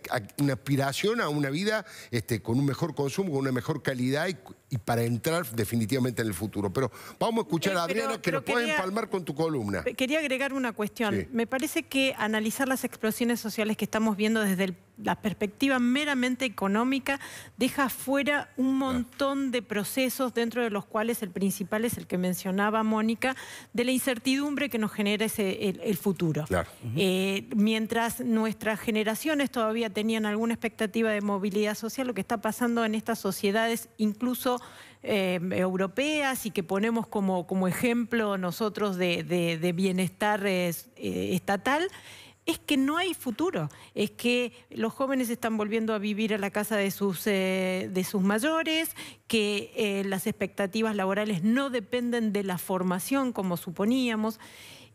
aspiración a una vida este, con un mejor consumo, con una mejor calidad y, para entrar definitivamente en el futuro. Pero vamos a escuchar eh, a Adriana que lo puede empalmar con tu columna. Eh, quería agregar una cuestión. Me parece que analizar las explosiones sociales que estamos viendo desde la perspectiva meramente económica deja fuera un montón de procesos dentro de los cuales el principal es el que mencionaba Mónica, de la incertidumbre que nos genera ese, el, futuro. Eh, mientras nuestras generaciones todavía tenían alguna expectativa de movilidad social, lo que está pasando en estas sociedades, incluso eh, europeas y que ponemos como, como ejemplo nosotros de, bienestar eh, estatal, es que no hay futuro, es que los jóvenes están volviendo a vivir a la casa de sus, eh, mayores, que eh, las expectativas laborales no dependen de la formación como suponíamos.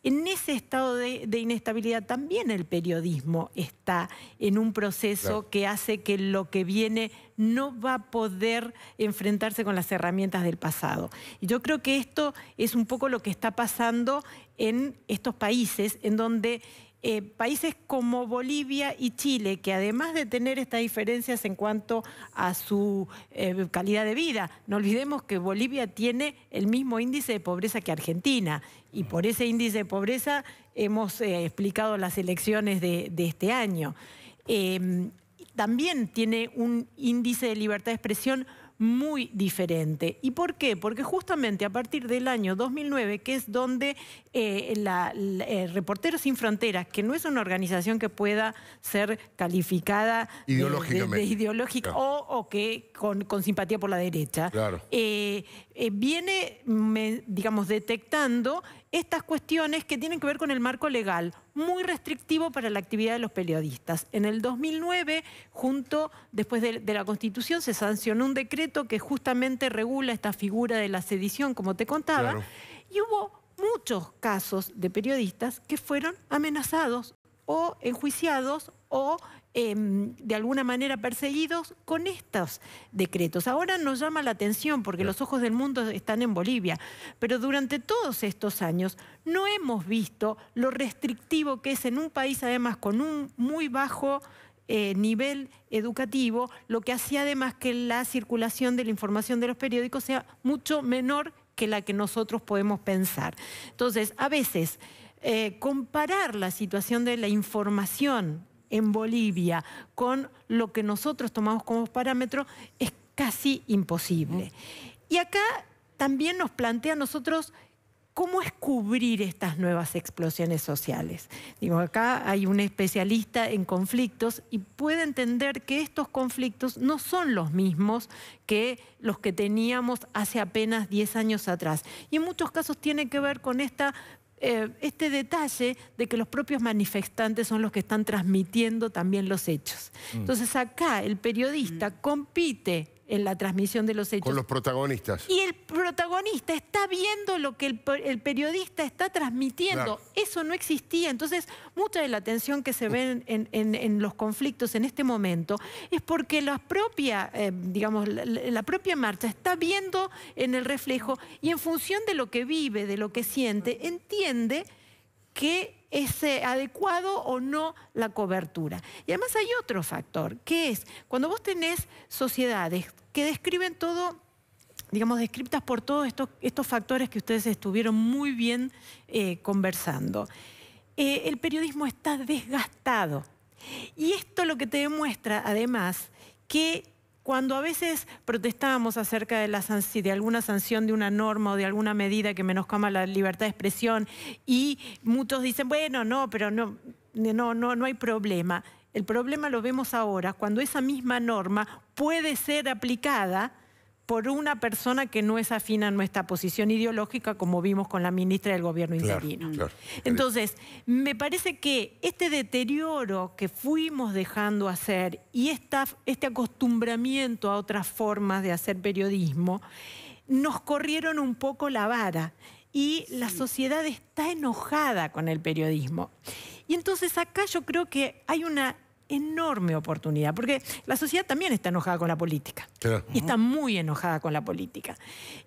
En ese estado de, inestabilidad también el periodismo está en un proceso que hace que lo que viene no va a poder enfrentarse con las herramientas del pasado. Y yo creo que esto es un poco lo que está pasando en estos países en donde eh, países como Bolivia y Chile, que además de tener estas diferencias en cuanto a su eh, calidad de vida, no olvidemos que Bolivia tiene el mismo índice de pobreza que Argentina y por ese índice de pobreza hemos eh, explicado las elecciones de, de este año. también tiene un índice de libertad de expresión muy diferente. ¿Y por qué? Porque justamente a partir del año 2009, que es donde eh, la, eh, Reporteros Sin Fronteras, que no es una organización que pueda ser calificada ideológicamente. ideológica o, que con, simpatía por la derecha, eh, viene, digamos, detectando estas cuestiones que tienen que ver con el marco legal, muy restrictivo para la actividad de los periodistas. En el 2009, junto, después de, la Constitución, se sancionó un decreto que justamente regula esta figura de la sedición, como te contaba, y hubo muchos casos de periodistas que fueron amenazados o enjuiciados o Em, de alguna manera perseguidos con estos decretos. Ahora nos llama la atención porque los ojos del mundo están en Bolivia, pero durante todos estos años no hemos visto lo restrictivo que es en un país además con un muy bajo eh, nivel educativo, lo que hacía además que la circulación de la información de los periódicos sea mucho menor que la que nosotros podemos pensar. Entonces, a veces, eh, comparar la situación de la información en Bolivia con lo que nosotros tomamos como parámetro es casi imposible. Y acá también nos plantea a nosotros cómo es cubrir estas nuevas explosiones sociales. Digo, acá hay un especialista en conflictos y puede entender que estos conflictos no son los mismos que los que teníamos hace apenas 10 años atrás. Y en muchos casos tiene que ver con esta eh, este detalle de que los propios manifestantes son los que están transmitiendo también los hechos. Mm. Entonces acá el periodista mm. compite en la transmisión de los hechos. Con los protagonistas. Y el protagonista está viendo lo que el, periodista está transmitiendo. Eso no existía. Entonces, mucha de la tensión que se ve en, los conflictos en este momento es porque eh, digamos, la, propia marcha está viendo en el reflejo y en función de lo que vive, de lo que siente, entiende que es adecuado o no la cobertura. Y además hay otro factor, que es cuando vos tenés sociedades que describen todo digamos, descriptas por todos estos, estos factores que ustedes estuvieron muy bien eh, conversando. Eh, el periodismo está desgastado. Y esto lo que te demuestra, además, que cuando a veces protestamos acerca de, alguna sanción de una norma o de alguna medida que menoscama la libertad de expresión y muchos dicen, bueno, no, pero no, no, no, no hay problema. El problema lo vemos ahora, cuando esa misma norma puede ser aplicada por una persona que no es afina a nuestra posición ideológica, como vimos con la ministra del gobierno interino. Entonces, me parece que este deterioro que fuimos dejando hacer y este acostumbramiento a otras formas de hacer periodismo, nos corrieron un poco la vara y la sociedad está enojada con el periodismo. Y entonces acá yo creo que hay una enorme oportunidad, porque la sociedad también está enojada con la política. Y está muy enojada con la política.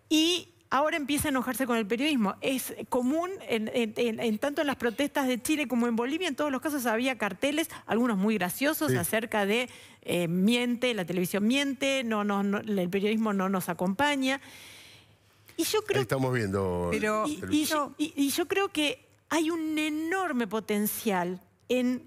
Y ahora empieza a enojarse con el periodismo. Es común, en, tanto en las protestas de Chile como en Bolivia, en todos los casos había carteles, algunos muy graciosos, acerca de eh, miente, la televisión miente, no, no, el periodismo no nos acompaña. Y yo creo... estamos viendo... y yo creo que hay un enorme potencial en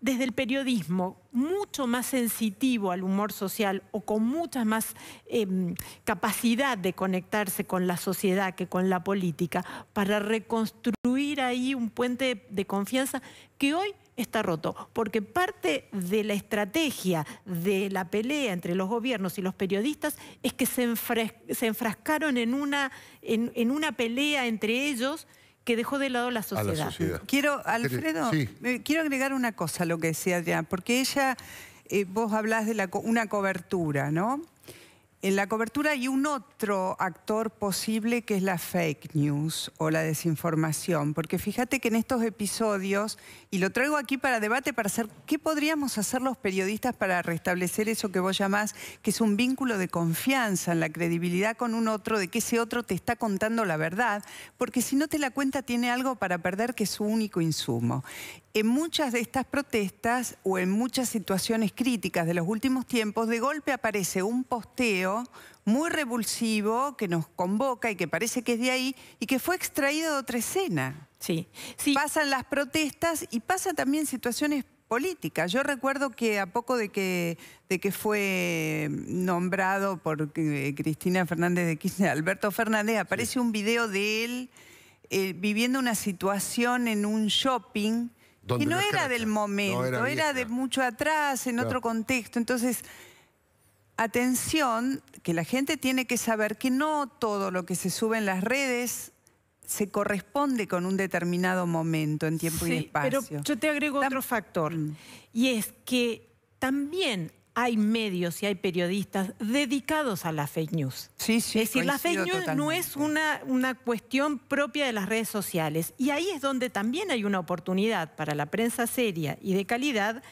desde el periodismo mucho más sensitivo al humor social o con mucha más em, capacidad de conectarse con la sociedad que con la política para reconstruir ahí un puente de confianza que hoy está roto, porque parte de la estrategia de la pelea entre los gobiernos y los periodistas es que se, enfrascaron en una, en una pelea entre ellos que dejó de lado la sociedad. Quiero, Alfredo, eh, quiero agregar una cosa a lo que decía Adrián, porque ella, eh, vos hablás de la, una cobertura, ¿no? en la cobertura hay un otro actor posible que es la fake news o la desinformación, porque fíjate que en estos episodios, y lo traigo aquí para debate, para hacer qué podríamos hacer los periodistas para restablecer eso que vos llamás, que es un vínculo de confianza en la credibilidad con un otro, de que ese otro te está contando la verdad, porque si no te la cuenta tiene algo para perder que es su único insumo. En muchas de estas protestas o en muchas situaciones críticas de los últimos tiempos, de golpe aparece un posteo, muy revulsivo que nos convoca y que parece que es de ahí y que fue extraído de otra escena. Sí. Pasan las protestas y pasa también situaciones políticas. Yo recuerdo que a poco de que, de que fue nombrado por eh, Cristina Fernández de Kirchner, Alberto Fernández, aparece un video de él eh, viviendo una situación en un shopping que no, era del momento, era, de mucho atrás, en otro contexto. Entonces, atención que la gente tiene que saber que no todo lo que se sube en las redes se corresponde con un determinado momento en tiempo y espacio. Pero yo te agrego otro factor, mm. y es que también hay medios y hay periodistas dedicados a la fake news. Sí, es decir, la fake news no es una, una cuestión propia de las redes sociales. Y ahí es donde también hay una oportunidad para la prensa seria y de calidad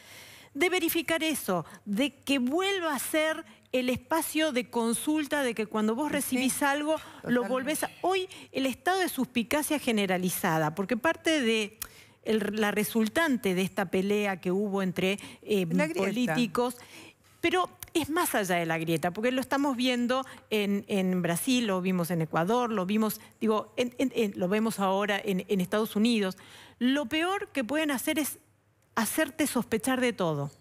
de verificar eso, de que vuelva a ser el espacio de consulta, de que cuando vos recibís algo, lo volvés a... Hoy el estado de suspicacia generalizada, porque parte de... la resultante de esta pelea que hubo entre eh, políticos, pero es más allá de la grieta, porque lo estamos viendo en, Brasil, lo vimos en Ecuador, lo vimos, digo, lo vemos ahora en Estados Unidos. Lo peor que pueden hacer es hacerte sospechar de todo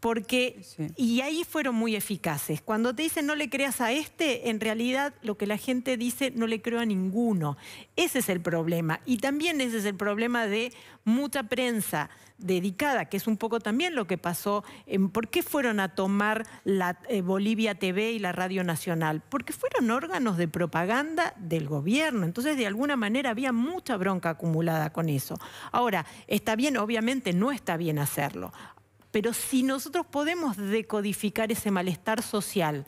porque, y ahí fueron muy eficaces. Cuando te dicen no le creas a este, en realidad lo que la gente dice no le creo a ninguno. Ese es el problema. Y también ese es el problema de mucha prensa dedicada, que es un poco también lo que pasó. En, ¿Por qué fueron a tomar la eh, Bolivia TV y la Radio Nacional? Porque fueron órganos de propaganda del gobierno. Entonces, de alguna manera había mucha bronca acumulada con eso. Ahora, está bien, obviamente no está bien hacerlo. Pero si nosotros podemos decodificar ese malestar social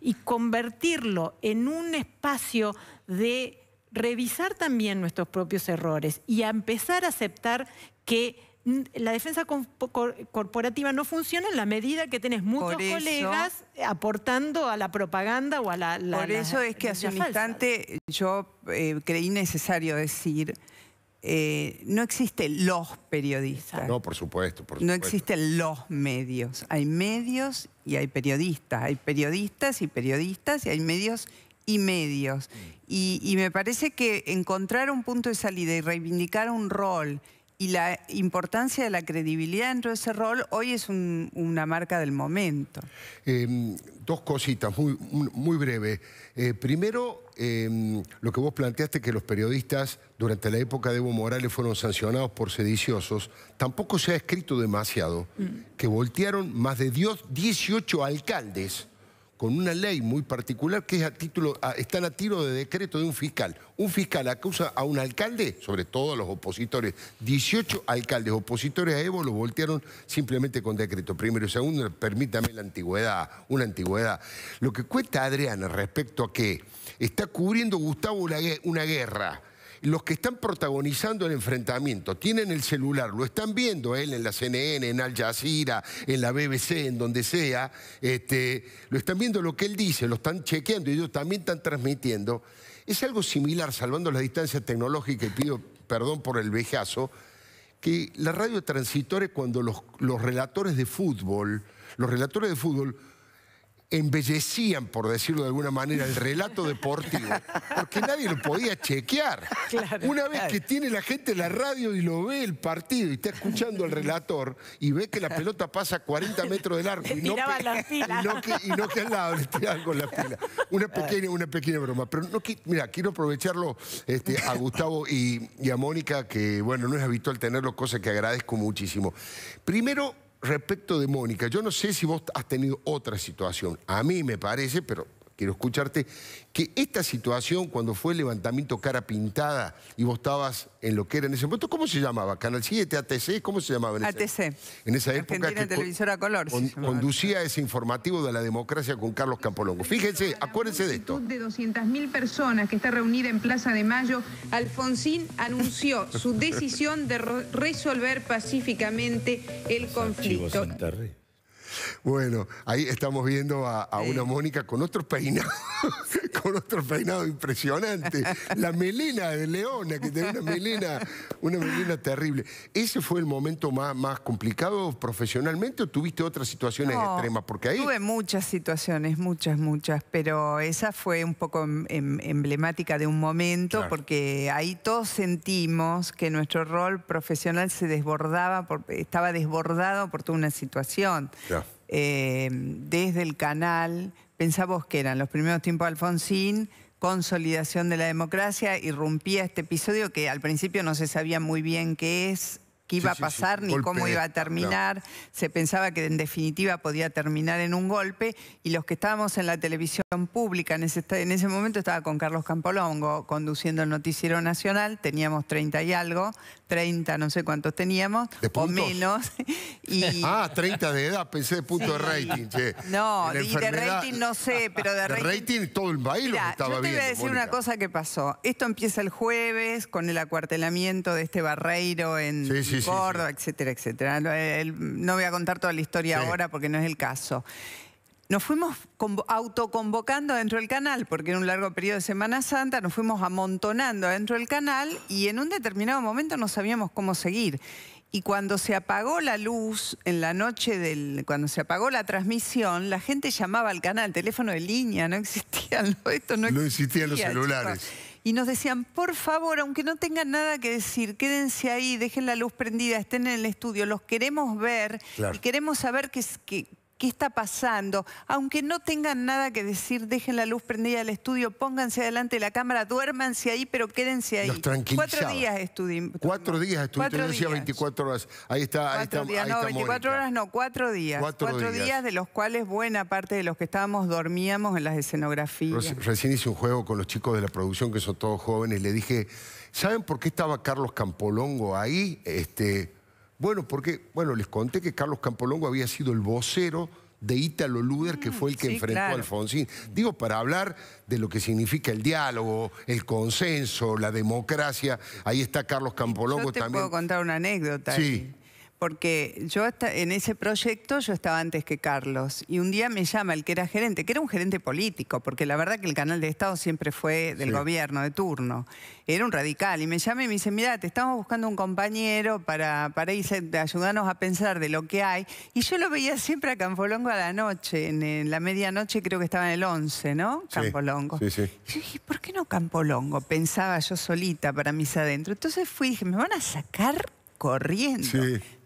y convertirlo en un espacio de revisar también nuestros propios errores y a empezar a aceptar que la defensa corporativa no funciona en la medida que tenés muchos colegas aportando a la propaganda o a la... por eso es que hace un instante yo eh, creí necesario decir eh, no existen los periodistas. No, por supuesto, por supuesto. No existen los medios. Hay medios y hay periodistas. Hay periodistas y periodistas y hay medios y medios. Y, me parece que encontrar un punto de salida y reivindicar un rol y la importancia de la credibilidad dentro de ese rol hoy es una marca del momento. Em, dos cositas, muy, muy breve. Eh, primero, Em, lo que vos planteaste, que los periodistas durante la época de Evo Morales fueron sancionados por sediciosos, tampoco se ha escrito demasiado que voltearon más de 18 alcaldes con una ley muy particular que es a título, están a tiro de decreto de un fiscal. Un fiscal acusa a un alcalde, sobre todo a los opositores. 18 alcaldes opositores a Evo lo voltearon simplemente con decreto. Primero y segundo, permítame la antigüedad, una antigüedad. Lo que cuenta Adriana respecto a que Está cubriendo Gustavo una guerra. Los que están protagonizando el enfrentamiento tienen el celular, lo están viendo él eh, en la CNN, en Al Jazeera, en la BBC, en donde sea. Este, lo están viendo lo que él dice, lo están chequeando y ellos también están transmitiendo. Es algo similar, salvando la distancia tecnológica y pido perdón por el vejazo, que la radio transitoria cuando los, los relatores de fútbol, los relatores de fútbol embellecían, por decirlo de alguna manera, el relato deportivo, porque nadie lo podía chequear. Una vez que tiene la gente la radio y lo ve el partido y está escuchando al relator y ve que la pelota pasa 40 metros de largo y no, que, al lado le la pila. Una pequeña, una pequeña broma. Pero mira, quiero aprovecharlo este, a Gustavo y, a Mónica, que bueno, no es habitual tenerlo, cosa que agradezco muchísimo. Primero, respecto de Mónica, yo no sé si vos has tenido otra situación. A mí me parece, pero quiero escucharte, que esta situación cuando fue el levantamiento cara pintada y vos estabas en lo que era en ese momento, ¿cómo se llamaba? ¿Canal 7, ATC? ¿Cómo se llamaba? En ATC. en esa época Televisora Color. conducía ese informativo de la democracia con Carlos Campolongo. Este Fíjense, acuérdense de esto. de 200.000 personas que está reunida en Plaza de Mayo, Alfonsín anunció su decisión de resolver pacíficamente el conflicto. Bueno, ahí estamos viendo a, una Mónica con otro peinado, <laughs> con otro peinado impresionante. La melena de Leona, que tenía una melena, una melena terrible. ¿Ese fue el momento más, más complicado profesionalmente o tuviste otras situaciones extremas? Porque ahí... Tuve muchas situaciones, muchas, muchas, pero esa fue un poco em, em, emblemática de un momento porque ahí todos sentimos que nuestro rol profesional se desbordaba, estaba desbordado por toda una situación. Eh, desde el canal, pensamos que eran los primeros tiempos de Alfonsín, consolidación de la democracia, irrumpía este episodio que al principio no se sabía muy bien qué es, qué iba a pasar ni cómo iba a terminar. Se pensaba que en definitiva podía terminar en un golpe y los que estábamos en la televisión pública, en ese, en ese momento estaba con Carlos Campolongo conduciendo el noticiero nacional, teníamos 30 y algo, 30, no sé cuántos teníamos, o menos. <laughs> Y... Ah, 30 de edad, pensé de punto de rating. No, y de rating no sé, <laughs> pero de, de rating... todo el bailo Mirá, estaba yo te voy a decir una cosa que pasó. Esto empieza el jueves con el acuartelamiento de este barreiro en Córdoba, etcétera, etcétera. Eh, no voy a contar toda la historia ahora porque no es el caso nos fuimos autoconvocando dentro del canal, porque en un largo periodo de Semana Santa nos fuimos amontonando dentro del canal y en un determinado momento no sabíamos cómo seguir. Y cuando se apagó la luz, en la noche del, cuando se apagó la transmisión, la gente llamaba al canal, teléfono de línea, no existían, esto no, existían los celulares. Y nos decían, por favor, aunque no tengan nada que decir, quédense ahí, dejen la luz prendida, estén en el estudio, los queremos ver y queremos saber que, que, qué está pasando. Aunque no tengan nada que decir, dejen la luz prendida al estudio, pónganse adelante de la cámara, duérmanse ahí, pero quédense ahí. Los Cuatro días estudié. Cuatro días estudié, yo decía 24 horas. Ahí está, ahí está, no, 24 horas no, cuatro días. Cuatro, cuatro días. de los cuales buena parte de los que estábamos dormíamos en las escenografías. Recién hice un juego con los chicos de la producción, que son todos jóvenes, le dije, ¿saben por qué estaba Carlos Campolongo ahí? Este... Bueno, porque, bueno, les conté que Carlos Campolongo había sido el vocero de Ítalo Luder, que fue el que mm, enfrentó a Alfonsín. Digo, para hablar de lo que significa el diálogo, el consenso, la democracia. Ahí está Carlos Campolongo Yo te también. puedo contar una anécdota. Sí porque yo hasta en ese proyecto yo estaba antes que Carlos y un día me llama el que era gerente, que era un gerente político, porque la verdad que el canal de Estado siempre fue del gobierno de turno, era un radical y me llama y me dice, mira, te estamos buscando un compañero para, para irse, ayudarnos a pensar de lo que hay y yo lo veía siempre a Campolongo a la noche, en, la medianoche creo que estaba en el 11, ¿no? Campolongo. Sí, sí, y yo dije, ¿por qué no Campolongo? Pensaba yo solita para mis adentro. Entonces fui y dije, ¿me van a sacar corriendo?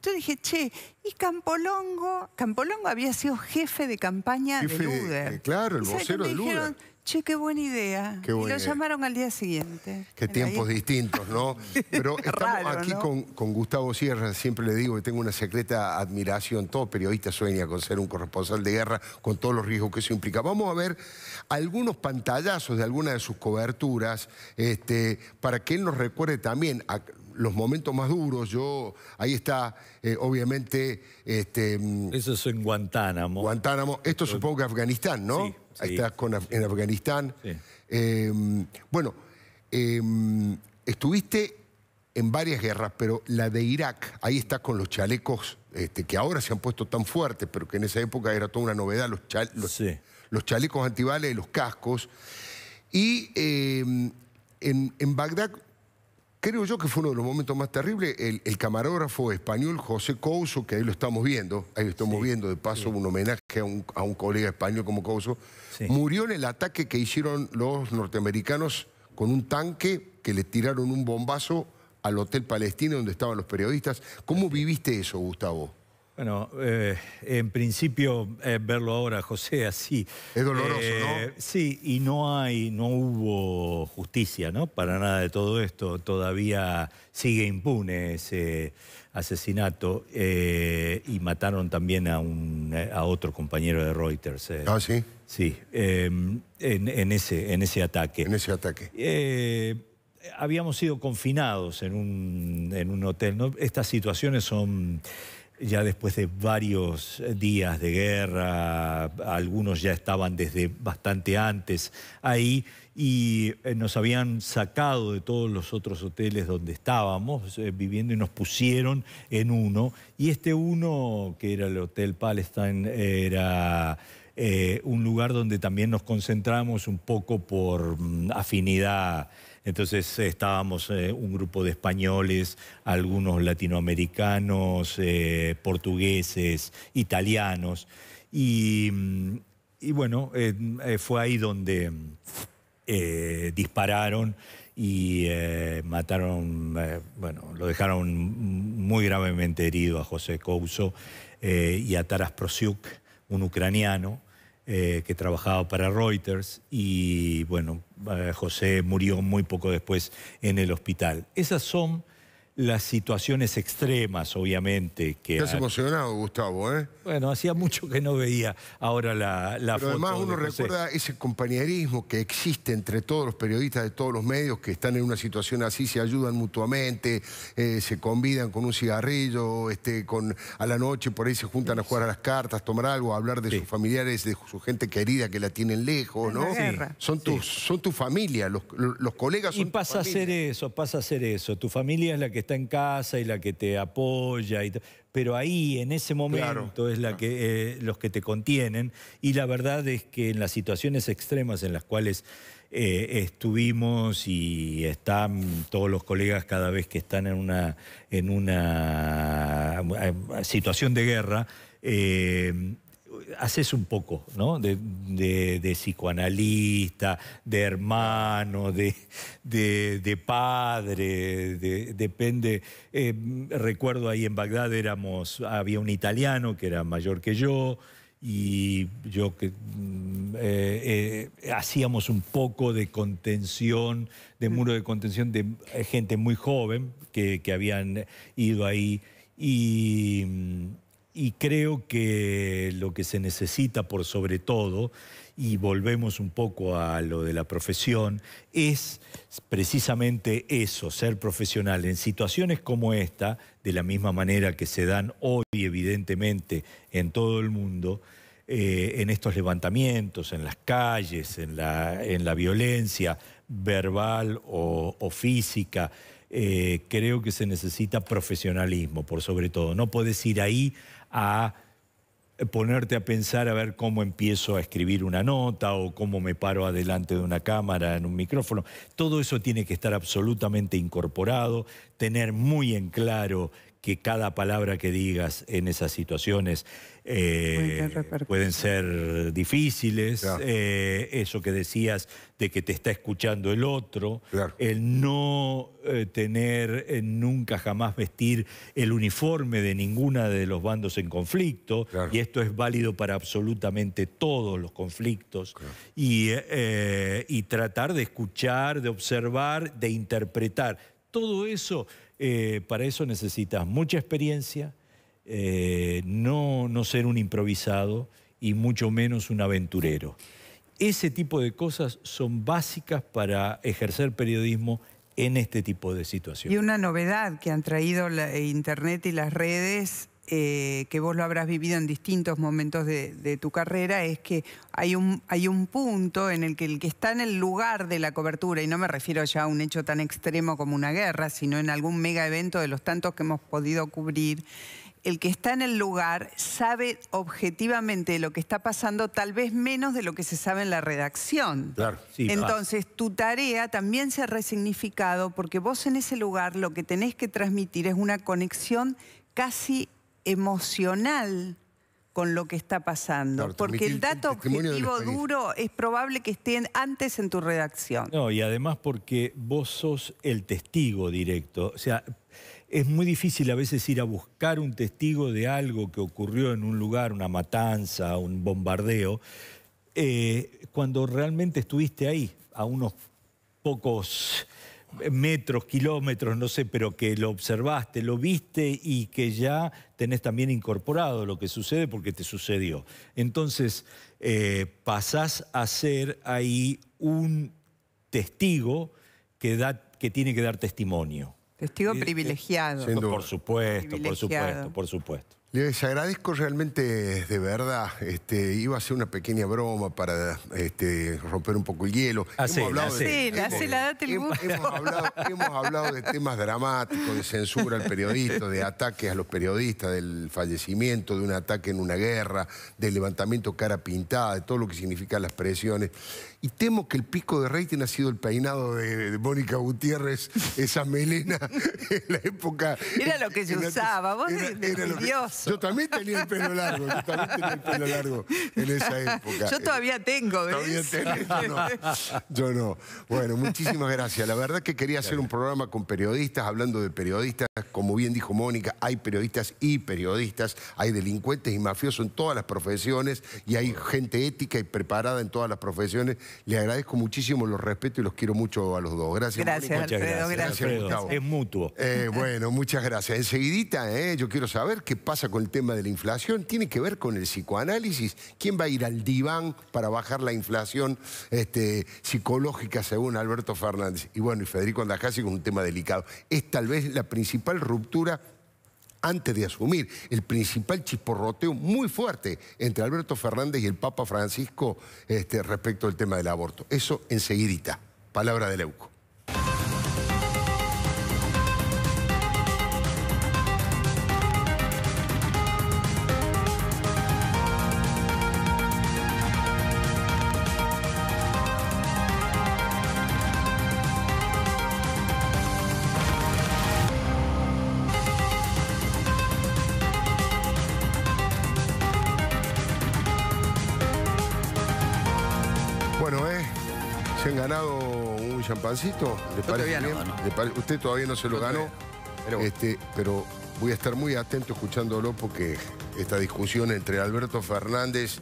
yo dije, che, y Campolongo, Campolongo había sido jefe de campaña de Luder. Eh, claro, el vocero de Luder. Dijeron, che, qué buena idea. y lo llamaron al día siguiente. Qué tiempos distintos, ¿no? <laughs> Pero estamos aquí Con, Gustavo Sierra, siempre le digo que tengo una secreta admiración. Todo periodista sueña con ser un corresponsal de guerra, con todos los riesgos que eso implica. Vamos a ver algunos pantallazos de alguna de sus coberturas, este, para que él nos recuerde también, a, los momentos más duros. Yo, ahí está, eh, obviamente... Este, mm, Eso es en Guantánamo. Guantánamo. Esto supongo que Afganistán, ¿no? Sí, ahí estás en Afganistán. Em, bueno, em, estuviste en varias guerras, pero la de Irak, ahí estás con los chalecos este, que ahora se han puesto tan fuertes, pero que en esa época era toda una novedad, los, los, chalecos antibales, los cascos. Y em, en, en Bagdad Creo yo que fue uno de los momentos más terribles el, camarógrafo español José Couso, que ahí lo estamos viendo, ahí lo estamos viendo, de paso un homenaje a un, colega español como Couso, murió en el ataque que hicieron los norteamericanos con un tanque que le tiraron un bombazo al Hotel Palestino donde estaban los periodistas. ¿Cómo viviste eso, Gustavo? Bueno, eh, en principio eh, verlo ahora, José, así. Es doloroso, ¿no? Eh, sí, y no hay, no hubo justicia, ¿no? Para nada de todo esto. Todavía sigue impune ese asesinato y mataron también a un a otro compañero de Reuters. ah, sí. Sí, em, en, ese en ese ataque. En ese ataque habíamos sido confinados en un, en un hotel. Estas situaciones son ya después de varios días de guerra, algunos ya estaban desde bastante antes ahí y eh, nos habían sacado de todos los otros hoteles donde estábamos eh, viviendo y nos pusieron en uno. Y este uno, que era el Hotel Palestine, era... Eh, un lugar donde también nos concentramos un poco por mm, afinidad entonces estábamos eh, un grupo de españoles, algunos latinoamericanos, eh, portugueses, italianos. Y, mm, bueno, eh, fue ahí donde dispararon y mataron, bueno, lo dejaron muy gravemente herido a José Couso y a Taras Prosiuk, un ucraniano. Eh, que trabajaba para Reuters y bueno, eh, José murió muy poco después en el hospital. Esas son las situaciones extremas, obviamente. Que Estás emocionado, Gustavo, ¿eh? Bueno, hacía mucho que no veía ahora la, la Además, uno recuerda ese compañerismo que existe entre todos los periodistas de todos los medios que están en una situación así, se ayudan mutuamente, eh, se convidan con un cigarrillo, este, con, a la noche por ahí se juntan a jugar a las cartas, tomar algo, hablar de sus familiares, de su gente querida que la tienen lejos, ¿no? Son, tus, son tu familia, los, los colegas son Y pasa a ser eso, pasa a ser eso. Tu familia es la que está en casa y la que te apoya. Y pero ahí, en ese momento, es la que, eh, los que te contienen. Y la verdad es que en las situaciones extremas en las cuales eh, estuvimos y están todos los colegas cada vez que están en una, en una eh, situación de guerra, haces un poco, ¿no? De, psicoanalista, de hermano, de, padre, depende. Em, recuerdo ahí en Bagdad éramos, había un italiano que era mayor que yo y yo que mm, eh, eh, hacíamos un poco de contención, de mm. muro de contención de eh, gente muy joven que, que habían ido ahí y mm, y creo que lo que se necesita por sobre todo, y volvemos un poco a lo de la profesión, es precisamente eso, ser profesional. En situaciones como esta, de la misma manera que se dan hoy evidentemente en todo el mundo, eh, en estos levantamientos, en las calles, en la, en la violencia verbal o, física, eh, creo que se necesita profesionalismo, por sobre todo. No puedes ir ahí a eh, ponerte a pensar a ver cómo empiezo a escribir una nota o cómo me paro adelante de una cámara, en un micrófono. Todo eso tiene que estar absolutamente incorporado, tener muy en claro que cada palabra que digas en esas situaciones eh, pueden ser difíciles, eh, eso que decías de que te está escuchando el otro, el no eh, tener nunca jamás vestir el uniforme de ninguna de los bandos en conflicto, y esto es válido para absolutamente todos los conflictos, y, y tratar de escuchar, de observar, de interpretar. Todo eso, para eso necesitas mucha experiencia, eh, no, no ser un improvisado y mucho menos un aventurero. Ese tipo de cosas son básicas para ejercer periodismo en este tipo de situaciones. Y una novedad que han traído la eh, Internet y las redes, eh, que vos lo habrás vivido en distintos momentos de, tu carrera, es que hay un, hay un punto en el que el que está en el lugar de la cobertura, y no me refiero ya a un hecho tan extremo como una guerra, sino en algún mega evento de los tantos que hemos podido cubrir, el que está en el lugar sabe objetivamente lo que está pasando, tal vez menos de lo que se sabe en la redacción. Entonces, tu tarea también se ha resignificado porque vos en ese lugar lo que tenés que transmitir es una conexión casi emocional con lo que está pasando. porque el dato objetivo duro es probable que esté antes en tu redacción. No, y además porque vos sos el testigo directo. O sea, es muy difícil a veces ir a buscar un testigo de algo que ocurrió en un lugar, una matanza, un bombardeo, eh, cuando realmente estuviste ahí, a unos pocos metros, kilómetros, no sé, pero que lo observaste, lo viste y que ya tenés también incorporado lo que sucede porque te sucedió. Entonces, eh, pasás a ser ahí un testigo que, da, que tiene que dar testimonio. Testigo eh, privilegiado. Por supuesto, por supuesto, por supuesto. Les agradezco realmente de verdad. Este, iba a hacer una pequeña broma para este, romper un poco el hielo. hemos hablado de, eh, hemos hablado, de temas dramáticos, de censura al periodista, de ataques a los periodistas, del fallecimiento, de un ataque en una guerra, del levantamiento cara pintada, de todo lo que significan las presiones. Y temo que el pico de rating ha sido el peinado de, Mónica Gutiérrez, esa melena <laughs> en la época. Era lo que yo usaba, vos era, Yo también tenía el pelo largo, yo también tenía el pelo largo en esa época. Yo todavía tengo, ¿ves? yo no. Bueno, muchísimas gracias. La verdad que quería hacer un programa con periodistas, hablando de periodistas. Como bien dijo Mónica, hay periodistas y periodistas, hay delincuentes y mafiosos en todas las profesiones y hay gente ética y preparada en todas las profesiones le agradezco muchísimo, los respeto y los quiero mucho a los dos. Gracias. Gracias, Gracias, Es mutuo. Eh, bueno, muchas gracias. Enseguidita, eh, yo quiero saber qué pasa con el tema de la inflación. Tiene que ver con el psicoanálisis. ¿Quién va a ir al diván para bajar la inflación este, psicológica según Alberto Fernández? Y bueno, y Federico Andajasi con un tema delicado. Es tal vez la principal ruptura antes de asumir el principal chisporroteo muy fuerte entre Alberto Fernández y el Papa Francisco este, respecto al tema del aborto. Eso enseguidita. Palabra de Leuco. Francisco, ¿le Usted todavía no se lo ganó, pero... Este, pero voy a estar muy atento escuchándolo porque esta discusión entre Alberto Fernández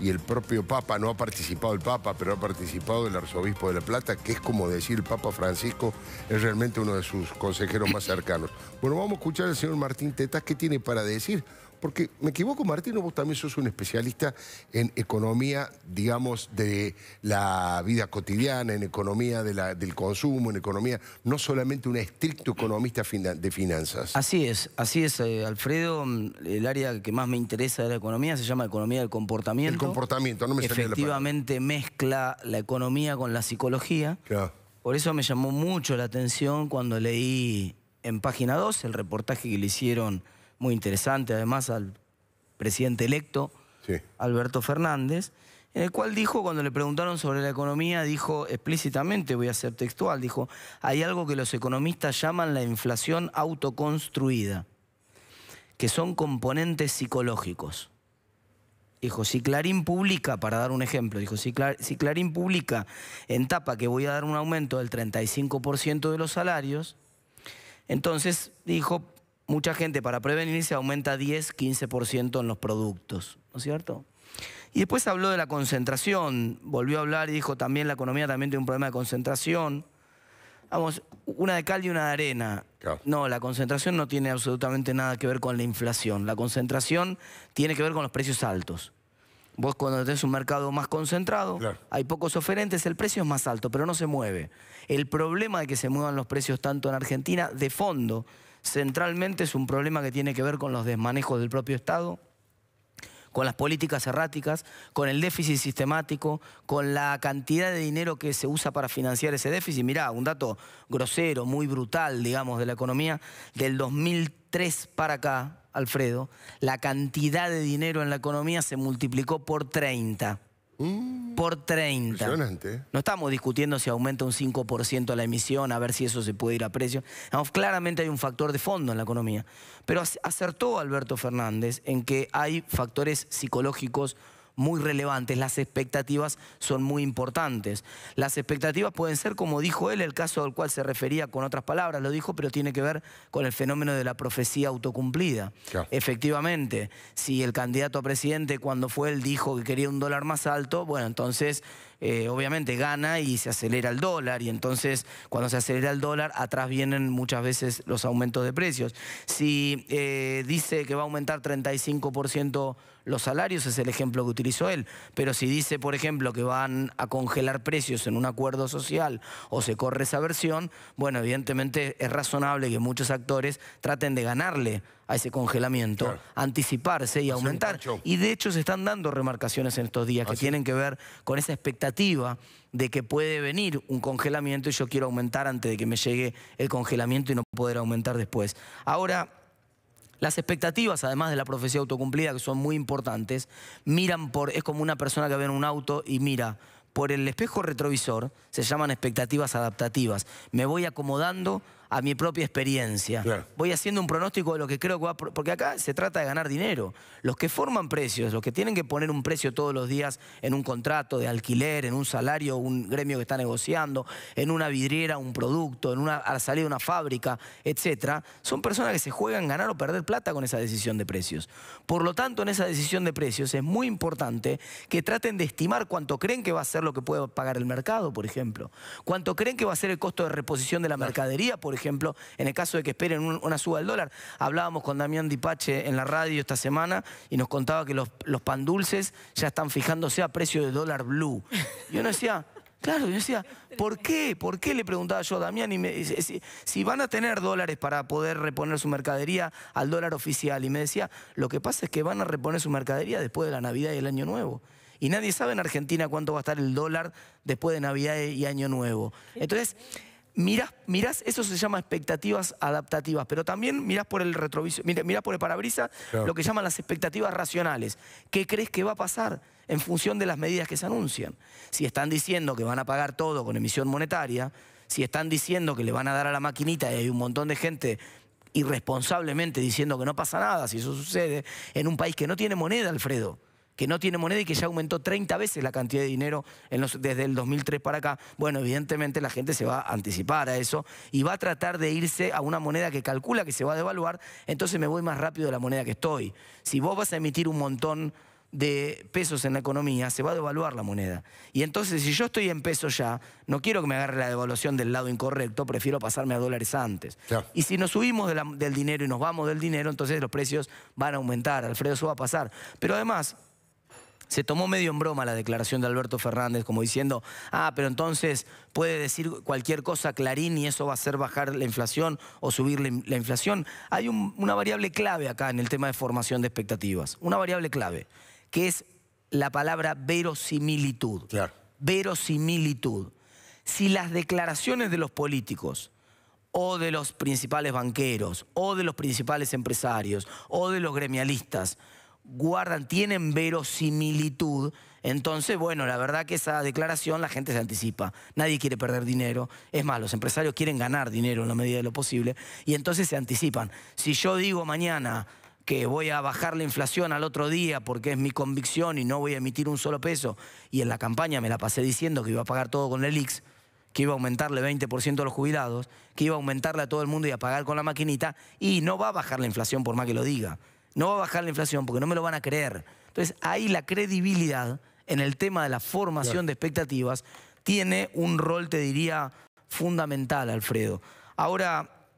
y el propio Papa, no ha participado el Papa, pero ha participado el Arzobispo de La Plata, que es como decir el Papa Francisco, es realmente uno de sus consejeros más cercanos. Bueno, vamos a escuchar al señor Martín Tetás, ¿qué tiene para decir? Porque me equivoco, Martino, vos también sos un especialista en economía, digamos, de la vida cotidiana, en economía del consumo, en economía, no solamente un estricto economista de finanzas. Así es, así es, eh, Alfredo. Mm, el área que más me interesa de la economía se llama economía del comportamiento. El comportamiento, no me Efectivamente mezcla la economía con la psicología. Por eso me llamó mucho la atención cuando leí en Página 2 el reportaje que le hicieron muy interesante además al presidente electo, Alberto Fernández, en el cual dijo, cuando le preguntaron sobre la economía, dijo explícitamente, voy a ser textual, dijo, hay algo que los economistas llaman la inflación autoconstruida, que son componentes psicológicos. Dijo, si Clarín publica, para dar un ejemplo, dijo, si, Clarín publica en tapa que voy a dar un aumento del 35% de los salarios, entonces dijo, mucha gente para prevenirse aumenta 10, 15% en los productos, ¿no es cierto? Y después habló de la concentración, volvió a hablar y dijo también la economía también tiene un problema de concentración. Vamos, una de cal y una de arena. No, la concentración no tiene absolutamente nada que ver con la inflación. La concentración tiene que ver con los precios altos. Vos cuando tenés un mercado más concentrado, hay pocos oferentes, el precio es más alto, pero no se mueve. El problema de que se muevan los precios tanto en Argentina, de fondo, Centralmente es un problema que tiene que ver con los desmanejos del propio Estado, con las políticas erráticas, con el déficit sistemático, con la cantidad de dinero que se usa para financiar ese déficit. Mirá, un dato grosero, muy brutal, digamos, de la economía, del 2003 para acá, Alfredo, la cantidad de dinero en la economía se multiplicó por 30 por 30. Impresionante. No estamos discutiendo si aumenta un 5% la emisión, a ver si eso se puede ir a precio. claramente hay un factor de fondo en la economía. Pero acertó Alberto Fernández en que hay factores psicológicos muy relevantes, las expectativas son muy importantes. Las expectativas pueden ser, como dijo él, el caso al cual se refería con otras palabras, lo dijo, pero tiene que ver con el fenómeno de la profecía autocumplida. Efectivamente, si el candidato a presidente cuando fue él dijo que quería un dólar más alto, bueno, entonces eh, obviamente gana y se acelera el dólar y entonces cuando se acelera el dólar atrás vienen muchas veces los aumentos de precios. Si eh, dice que va a aumentar 35% los salarios, es el ejemplo que utilizó él, pero si dice, por ejemplo, que van a congelar precios en un acuerdo social o se corre esa versión, bueno, evidentemente es razonable que muchos actores traten de ganarle a ese congelamiento, anticiparse y aumentar. Y de hecho se están dando remarcaciones en estos días que tienen que ver con esa expectativa de que puede venir un congelamiento y yo quiero aumentar antes de que me llegue el congelamiento y no poder aumentar después. Ahora, las expectativas, además de la profecía autocumplida, que son muy importantes, miran por, es como una persona que ve en un auto y mira por el espejo retrovisor, se llaman expectativas adaptativas. Me voy acomodando a mi propia experiencia. Voy haciendo un pronóstico de lo que creo que va... Porque acá se trata de ganar dinero. Los que forman precios, los que tienen que poner un precio todos los días en un contrato de alquiler, en un salario, un gremio que está negociando, en una vidriera, un producto, en una, a la salida de una fábrica, etcétera, son personas que se juegan ganar o perder plata con esa decisión de precios. Por lo tanto, en esa decisión de precios es muy importante que traten de estimar cuánto creen que va a ser lo que puede pagar el mercado, por ejemplo. Cuánto creen que va a ser el costo de reposición de la mercadería, por ejemplo, en el caso de que esperen una suba del dólar. Hablábamos con Damián Dipache en la radio esta semana y nos contaba que los, pan dulces ya están fijándose a precio de dólar blue. Y uno decía, Claro, yo decía, ¿por qué? ¿Por qué le preguntaba yo a Damián? Y me dice, si, si, van a tener dólares para poder reponer su mercadería al dólar oficial. Y me decía, lo que pasa es que van a reponer su mercadería después de la Navidad y el Año Nuevo. Y nadie sabe en Argentina cuánto va a estar el dólar después de Navidad y Año Nuevo. Entonces, mirás, eso se llama expectativas adaptativas, pero también mirás por el retrovisor, por el parabrisas lo que llaman las expectativas racionales. ¿Qué crees que va a pasar en función de las medidas que se anuncian? Si están diciendo que van a pagar todo con emisión monetaria, si están diciendo que le van a dar a la maquinita y hay un montón de gente irresponsablemente diciendo que no pasa nada si eso sucede en un país que no tiene moneda, Alfredo que no tiene moneda y que ya aumentó 30 veces la cantidad de dinero desde el 2003 para acá, bueno, evidentemente la gente se va a anticipar a eso y va a tratar de irse a una moneda que calcula que se va a devaluar, entonces me voy más rápido de la moneda que estoy. Si vos vas a emitir un montón de pesos en la economía, se va a devaluar la moneda. Y entonces, si yo estoy en pesos ya, no quiero que me agarre la devaluación del lado incorrecto, prefiero pasarme a dólares antes. Y si nos subimos del dinero y nos vamos del dinero, entonces los precios van a aumentar, Alfredo, eso va a pasar. Pero además, se tomó medio en broma la declaración de Alberto Fernández, como diciendo, ah, pero entonces puede decir cualquier cosa Clarín y eso va a hacer bajar la inflación o subir la, inflación. Hay una variable clave acá en el tema de formación de expectativas, una variable clave, que es la palabra verosimilitud. Claro. Verosimilitud. Si las declaraciones de los políticos o de los principales banqueros, o de los principales empresarios, o de los gremialistas, guardan, tienen verosimilitud, entonces, bueno, la verdad que esa declaración la gente se anticipa. Nadie quiere perder dinero. Es más, los empresarios quieren ganar dinero en la medida de lo posible y entonces se anticipan. Si yo digo mañana que voy a bajar la inflación al otro día porque es mi convicción y no voy a emitir un solo peso, y en la campaña me la pasé diciendo que iba a pagar todo con el IX, que iba a aumentarle 20% a los jubilados, que iba a aumentarle a todo el mundo y a pagar con la maquinita, y no va a bajar la inflación por más que lo diga no va a bajar la inflación porque no me lo van a creer. Entonces, ahí la credibilidad en el tema de la formación de expectativas tiene un rol, te diría, fundamental, Alfredo. Ahora,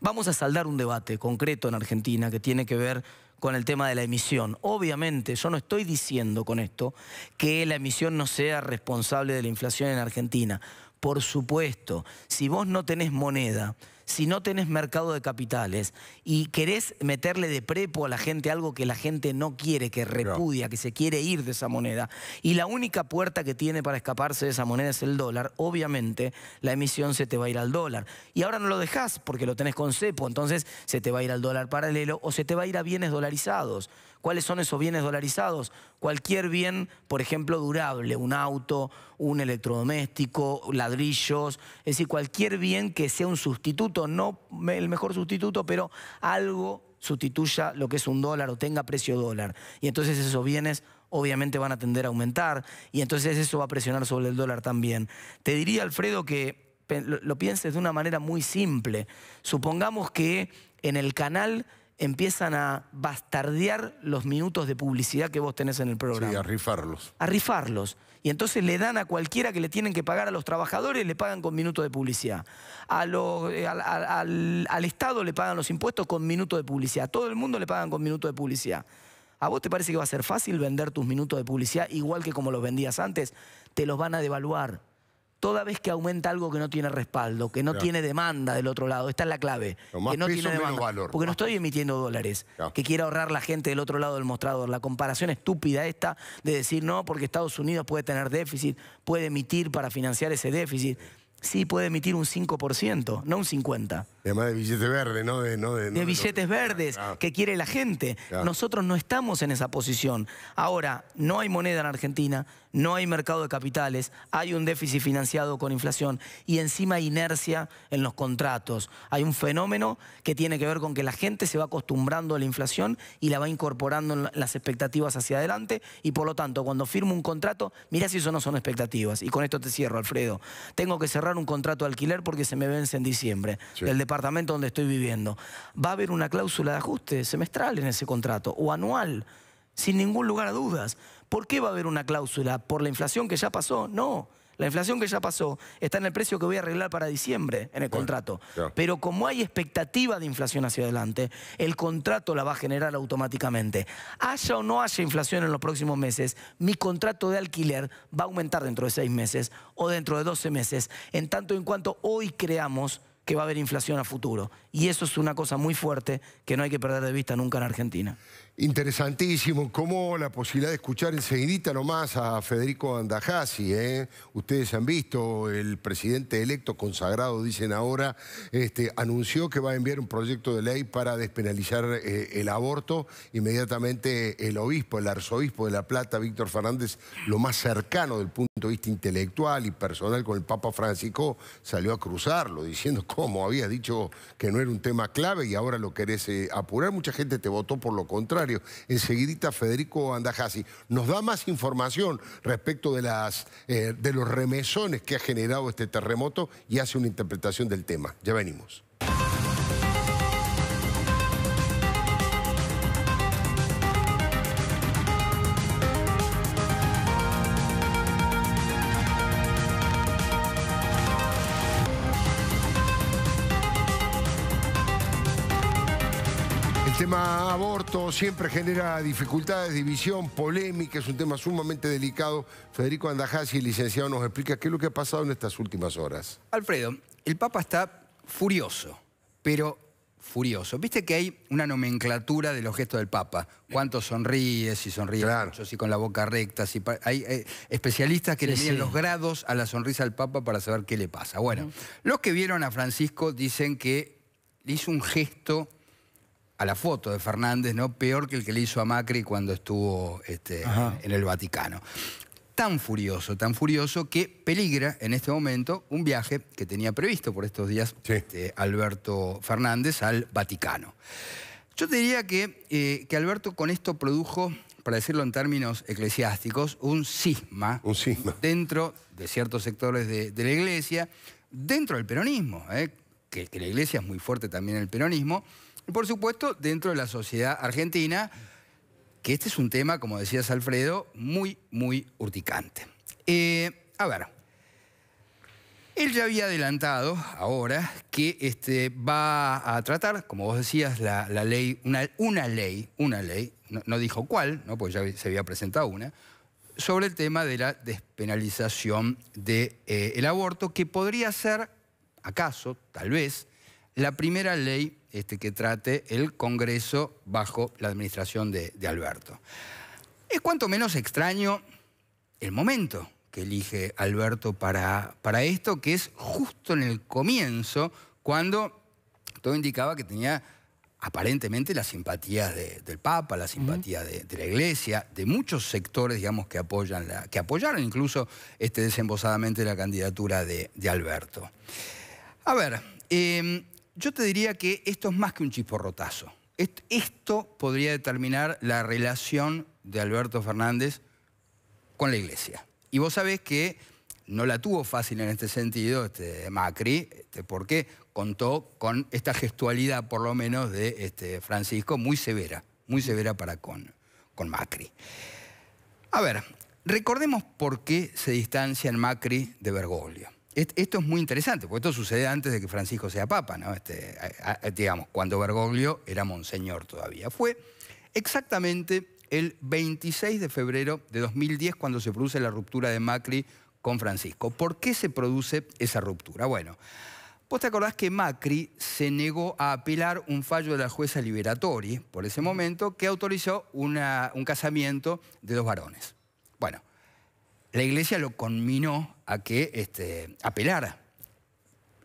vamos a saldar un debate concreto en Argentina que tiene que ver con el tema de la emisión. Obviamente, yo no estoy diciendo con esto que la emisión no sea responsable de la inflación en Argentina. Por supuesto, si vos no tenés moneda, si no tenés mercado de capitales y querés meterle de prepo a la gente algo que la gente no quiere, que repudia, que se quiere ir de esa moneda, y la única puerta que tiene para escaparse de esa moneda es el dólar, obviamente la emisión se te va a ir al dólar. Y ahora no lo dejás porque lo tenés con cepo, entonces se te va a ir al dólar paralelo o se te va a ir a bienes dolarizados. ¿Cuáles son esos bienes dolarizados? Cualquier bien, por ejemplo, durable, un auto, un electrodoméstico, ladrillos, es decir, cualquier bien que sea un sustituto, no el mejor sustituto, pero algo sustituya lo que es un dólar o tenga precio dólar. Y entonces esos bienes obviamente van a tender a aumentar y entonces eso va a presionar sobre el dólar también. Te diría, Alfredo, que lo pienses de una manera muy simple. Supongamos que en el canal empiezan a bastardear los minutos de publicidad que vos tenés en el programa. Sí, a rifarlos. A rifarlos. Y entonces le dan a cualquiera que le tienen que pagar a los trabajadores, le pagan con minutos de publicidad. Eh, al, al, Estado le pagan los impuestos con minutos de publicidad. A todo el mundo le pagan con minutos de publicidad. ¿A vos te parece que va a ser fácil vender tus minutos de publicidad igual que como los vendías antes? Te los van a devaluar toda vez que aumenta algo que no tiene respaldo, que no tiene demanda del otro lado. Esta es la clave. Porque no estoy emitiendo dólares. Que quiera ahorrar la gente del otro lado del mostrador. La comparación estúpida esta de decir no, porque Estados Unidos puede tener déficit, puede emitir para financiar ese déficit sí puede emitir un 5%, no un 50%. Además de billetes verdes, ¿no? De, de, billetes verdes ah, que quiere la gente. Nosotros no estamos en esa posición. Ahora, no hay moneda en Argentina, no hay mercado de capitales, hay un déficit financiado con inflación y encima hay inercia en los contratos. Hay un fenómeno que tiene que ver con que la gente se va acostumbrando a la inflación y la va incorporando en las expectativas hacia adelante y por lo tanto, cuando firmo un contrato, mirá si eso no son expectativas. Y con esto te cierro, Alfredo. Tengo que cerrar un contrato de alquiler porque se me vence en diciembre el departamento donde estoy viviendo. Va a haber una cláusula de ajuste semestral en ese contrato o anual, sin ningún lugar a dudas. ¿Por qué va a haber una cláusula? ¿Por la inflación que ya pasó? No. La inflación que ya pasó está en el precio que voy a arreglar para diciembre en el contrato. Pero como hay expectativa de inflación hacia adelante, el contrato la va a generar automáticamente. Haya o no haya inflación en los próximos meses, mi contrato de alquiler va a aumentar dentro de seis meses o dentro de 12 meses, en tanto en cuanto hoy creamos que va a haber inflación a futuro. Y eso es una cosa muy fuerte que no hay que perder de vista nunca en Argentina. Interesantísimo, como la posibilidad de escuchar enseguidita nomás a Federico Andajasi. ¿eh? Ustedes han visto, el presidente electo consagrado, dicen ahora, este, anunció que va a enviar un proyecto de ley para despenalizar eh, el aborto. Inmediatamente el obispo, el arzobispo de La Plata, Víctor Fernández, lo más cercano del punto de vista intelectual y personal con el Papa Francisco, salió a cruzarlo, diciendo cómo había dicho que no era un tema clave y ahora lo querés eh, apurar. Mucha gente te votó por lo contrario. Enseguidita Federico Andajasi nos da más información respecto de, las, eh, de los remesones que ha generado este terremoto y hace una interpretación del tema. Ya venimos. aborto siempre genera dificultades, división, polémica, es un tema sumamente delicado. Federico Andajasi, licenciado, nos explica qué es lo que ha pasado en estas últimas horas. Alfredo, el Papa está furioso, pero furioso. Viste que hay una nomenclatura de los gestos del Papa. Cuánto sonríe, si sonríe mucho, con la boca recta. Si hay, eh, especialistas que le miden los grados a la sonrisa del Papa para saber qué le pasa. Bueno, los que vieron a Francisco dicen que le hizo un gesto a la foto de Fernández, ¿no? Peor que el que le hizo a Macri cuando estuvo este, en, el Vaticano. Tan furioso, tan furioso que peligra en este momento un viaje que tenía previsto por estos días este, Alberto Fernández al Vaticano. Yo diría que, eh, que Alberto con esto produjo para decirlo en términos eclesiásticos, un sisma dentro de ciertos sectores de, la iglesia, dentro del peronismo, ¿eh? que, que, la iglesia es muy fuerte también en el peronismo, por supuesto, dentro de la sociedad argentina, que este es un tema, como decías Alfredo, muy, muy urticante. Eh, a ver, él ya había adelantado ahora que este, va a tratar, como vos decías, la, ley, una, ley, una ley, no, dijo cuál, ¿no? porque ya se había presentado una, sobre el tema de la despenalización del de, eh, el aborto, que podría ser, acaso, tal vez, la primera ley este, que trate el Congreso bajo la administración de, Alberto. Es cuanto menos extraño el momento que elige Alberto para, para esto, que es justo en el comienzo, cuando todo indicaba que tenía aparentemente las simpatías del Papa, la simpatía de, la Iglesia, de muchos sectores, digamos, que, apoyan que apoyaron incluso este, desembosadamente la candidatura de, Alberto. A ver, em, yo te diría que esto es más que un chisporrotazo. Esto podría determinar la relación de Alberto Fernández con la Iglesia. Y vos sabés que no la tuvo fácil en este sentido este, Macri, este, porque contó con esta gestualidad, por lo menos, de este, Francisco, muy severa, muy severa para con, con Macri. A ver, recordemos por qué se distancia en Macri de Bergoglio esto es muy interesante, porque esto sucede antes de que Francisco sea papa, ¿no? Este, digamos, cuando Bergoglio era monseñor todavía. Fue exactamente el 26 de febrero de 2010 cuando se produce la ruptura de Macri con Francisco. ¿Por qué se produce esa ruptura? Bueno, vos te acordás que Macri se negó a apelar un fallo de la jueza Liberatori, por ese momento, que autorizó un casamiento de dos varones. Bueno, la iglesia lo conminó a que este, apelara.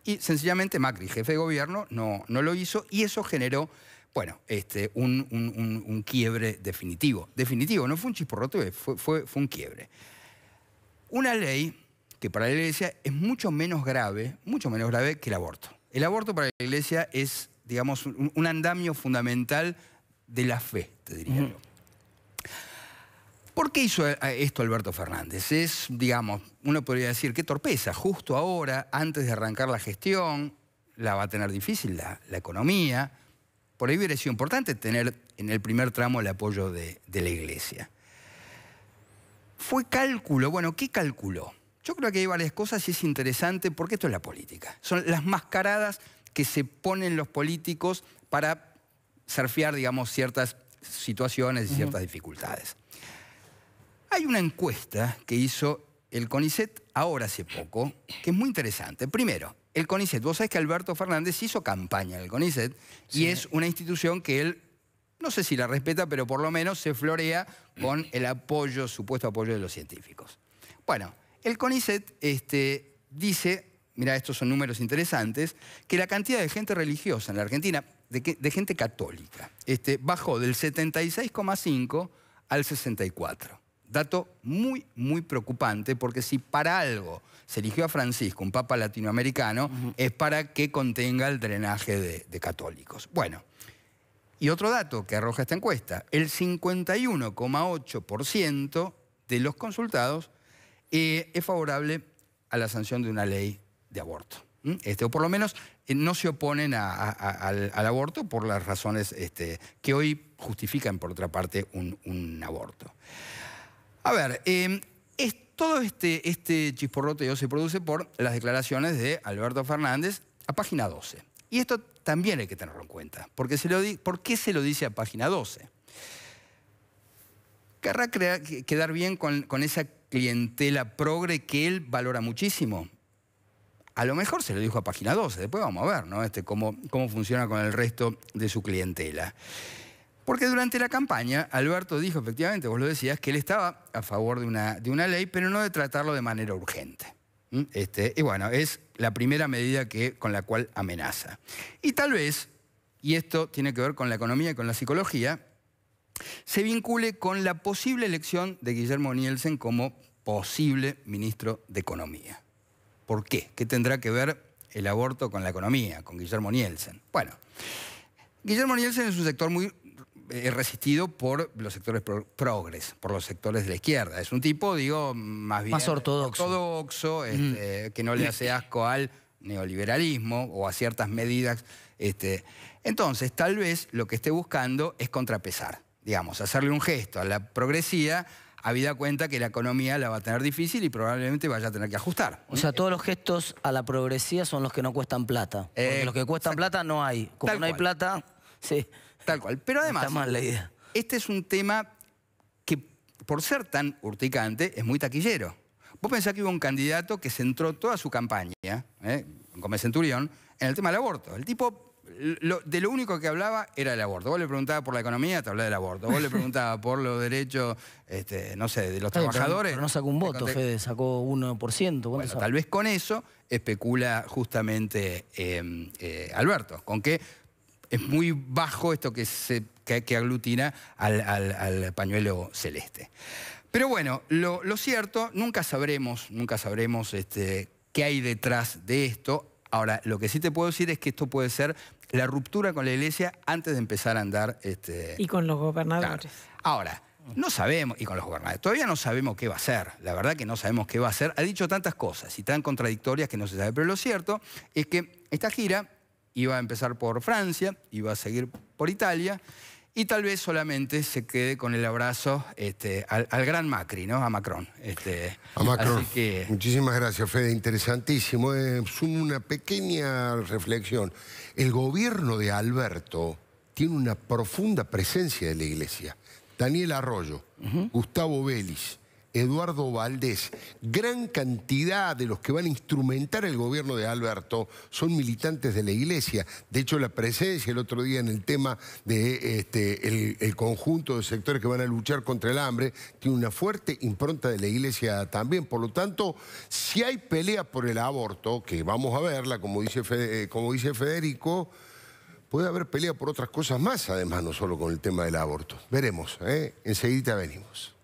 Y sencillamente Macri, jefe de gobierno, no, no lo hizo y eso generó bueno, este, un, quiebre definitivo. Definitivo, no fue un chisporroteo, fue, fue, un quiebre. Una ley que para la Iglesia es mucho menos grave, mucho menos grave que el aborto. El aborto para la Iglesia es, digamos, un, andamio fundamental de la fe, te diría yo. ¿Por qué hizo eh, esto Alberto Fernández? Es, digamos, uno podría decir, qué torpeza, justo ahora, antes de arrancar la gestión, la va a tener difícil la, economía. Por ahí hubiera sido importante tener en el primer tramo el apoyo de, la Iglesia. Fue cálculo, bueno, ¿qué calculó? Yo creo que hay varias cosas y es interesante porque esto es la política. Son las mascaradas que se ponen los políticos para surfear, digamos, ciertas situaciones y ciertas dificultades. Hay una encuesta que hizo el CONICET ahora hace poco, que es muy interesante. Primero, el CONICET. Vos sabés que Alberto Fernández hizo campaña en el CONICET y es una institución que él, no sé si la respeta, pero por lo menos se florea con el apoyo, supuesto apoyo de los científicos. Bueno, el CONICET este, dice, mira, estos son números interesantes, que la cantidad de gente religiosa en la Argentina, de, gente católica, este, bajó del 76,5 al 64. Dato muy, muy preocupante, porque si para algo se eligió a Francisco, un papa latinoamericano, es para que contenga el drenaje de, católicos. Bueno, y otro dato que arroja esta encuesta, el 51,8% de los consultados eh, es favorable a la sanción de una ley de aborto. Este, o por lo menos eh, no se oponen al, aborto por las razones este, que hoy justifican, por otra parte, un aborto. A ver, em, todo este, este, chisporroteo se produce por las declaraciones de Alberto Fernández a página 12. Y esto también hay que tenerlo en cuenta. Porque se lo ¿Por qué se lo dice a página 12? Querrá quedar bien con, esa clientela progre que él valora muchísimo. A lo mejor se lo dijo a página 12, después vamos a ver ¿no? este, cómo, cómo funciona con el resto de su clientela. Porque durante la campaña, Alberto dijo, efectivamente, vos lo decías, que él estaba a favor de una, de una ley, pero no de tratarlo de manera urgente. Este, y bueno, es la primera medida que, con la cual amenaza. Y tal vez, y esto tiene que ver con la economía y con la psicología, se vincule con la posible elección de Guillermo Nielsen como posible ministro de Economía. ¿Por qué? ¿Qué tendrá que ver el aborto con la economía, con Guillermo Nielsen? Bueno, Guillermo Nielsen es un sector muy es resistido por los sectores progres, por los sectores de la izquierda. Es un tipo, digo, más bien... Más ortodoxo. Este, que no le hace asco al neoliberalismo o a ciertas medidas. Este. Entonces, tal vez lo que esté buscando es contrapesar, digamos, hacerle un gesto a la progresía habida cuenta que la economía la va a tener difícil y probablemente vaya a tener que ajustar. O sea, todos los gestos a la progresía son los que no cuestan plata. Porque eh, los que cuestan plata no hay. Como no hay plata, sí. Tal cual. Pero además, Está este es un tema que, por ser tan urticante, es muy taquillero. Vos pensás que hubo un candidato que centró toda su campaña, ¿eh? Centurión, en el tema del aborto. El tipo, de lo único que hablaba era el aborto. Vos le preguntabas por la economía, te hablaba del aborto. Vos le <laughs> preguntabas por los derechos, este, no sé, de los trabajadores. Pero, no sacó un voto, Fede, sacó 1%. tal vez con eso especula justamente eh, eh, Alberto, con que es muy bajo esto que, que, aglutina al, pañuelo celeste. Pero bueno, lo, cierto, nunca sabremos, nunca sabremos este, qué hay detrás de esto. Ahora, lo que sí te puedo decir es que esto puede ser la ruptura con la iglesia antes de empezar a andar... Este, y con los gobernadores. Ahora, no sabemos, y con los gobernadores, todavía no sabemos qué va a ser. La verdad que no sabemos qué va a ser. Ha dicho tantas cosas y tan contradictorias que no se sabe. Pero lo cierto es que esta gira Iba a empezar por Francia, iba a seguir por Italia y tal vez solamente se quede con el abrazo este, al, gran Macri, ¿no? A Macron. Este, a Macron. Muchísimas gracias, Fede. Interesantísimo. Eh, es una pequeña reflexión. El gobierno de Alberto tiene una profunda presencia de la iglesia. Daniel Arroyo, Gustavo Vélez, Eduardo Valdés. Gran cantidad de los que van a instrumentar el gobierno de Alberto son militantes de la iglesia. De hecho, la presencia el otro día en el tema del este, conjunto de sectores que van a luchar contra el hambre tiene una fuerte impronta de la iglesia también. Por lo tanto, si hay pelea por el aborto, que vamos a verla, como dice, eh, como dice Federico, puede haber pelea por otras cosas más, además, no solo con el tema del aborto. Veremos, ¿eh? enseguida venimos.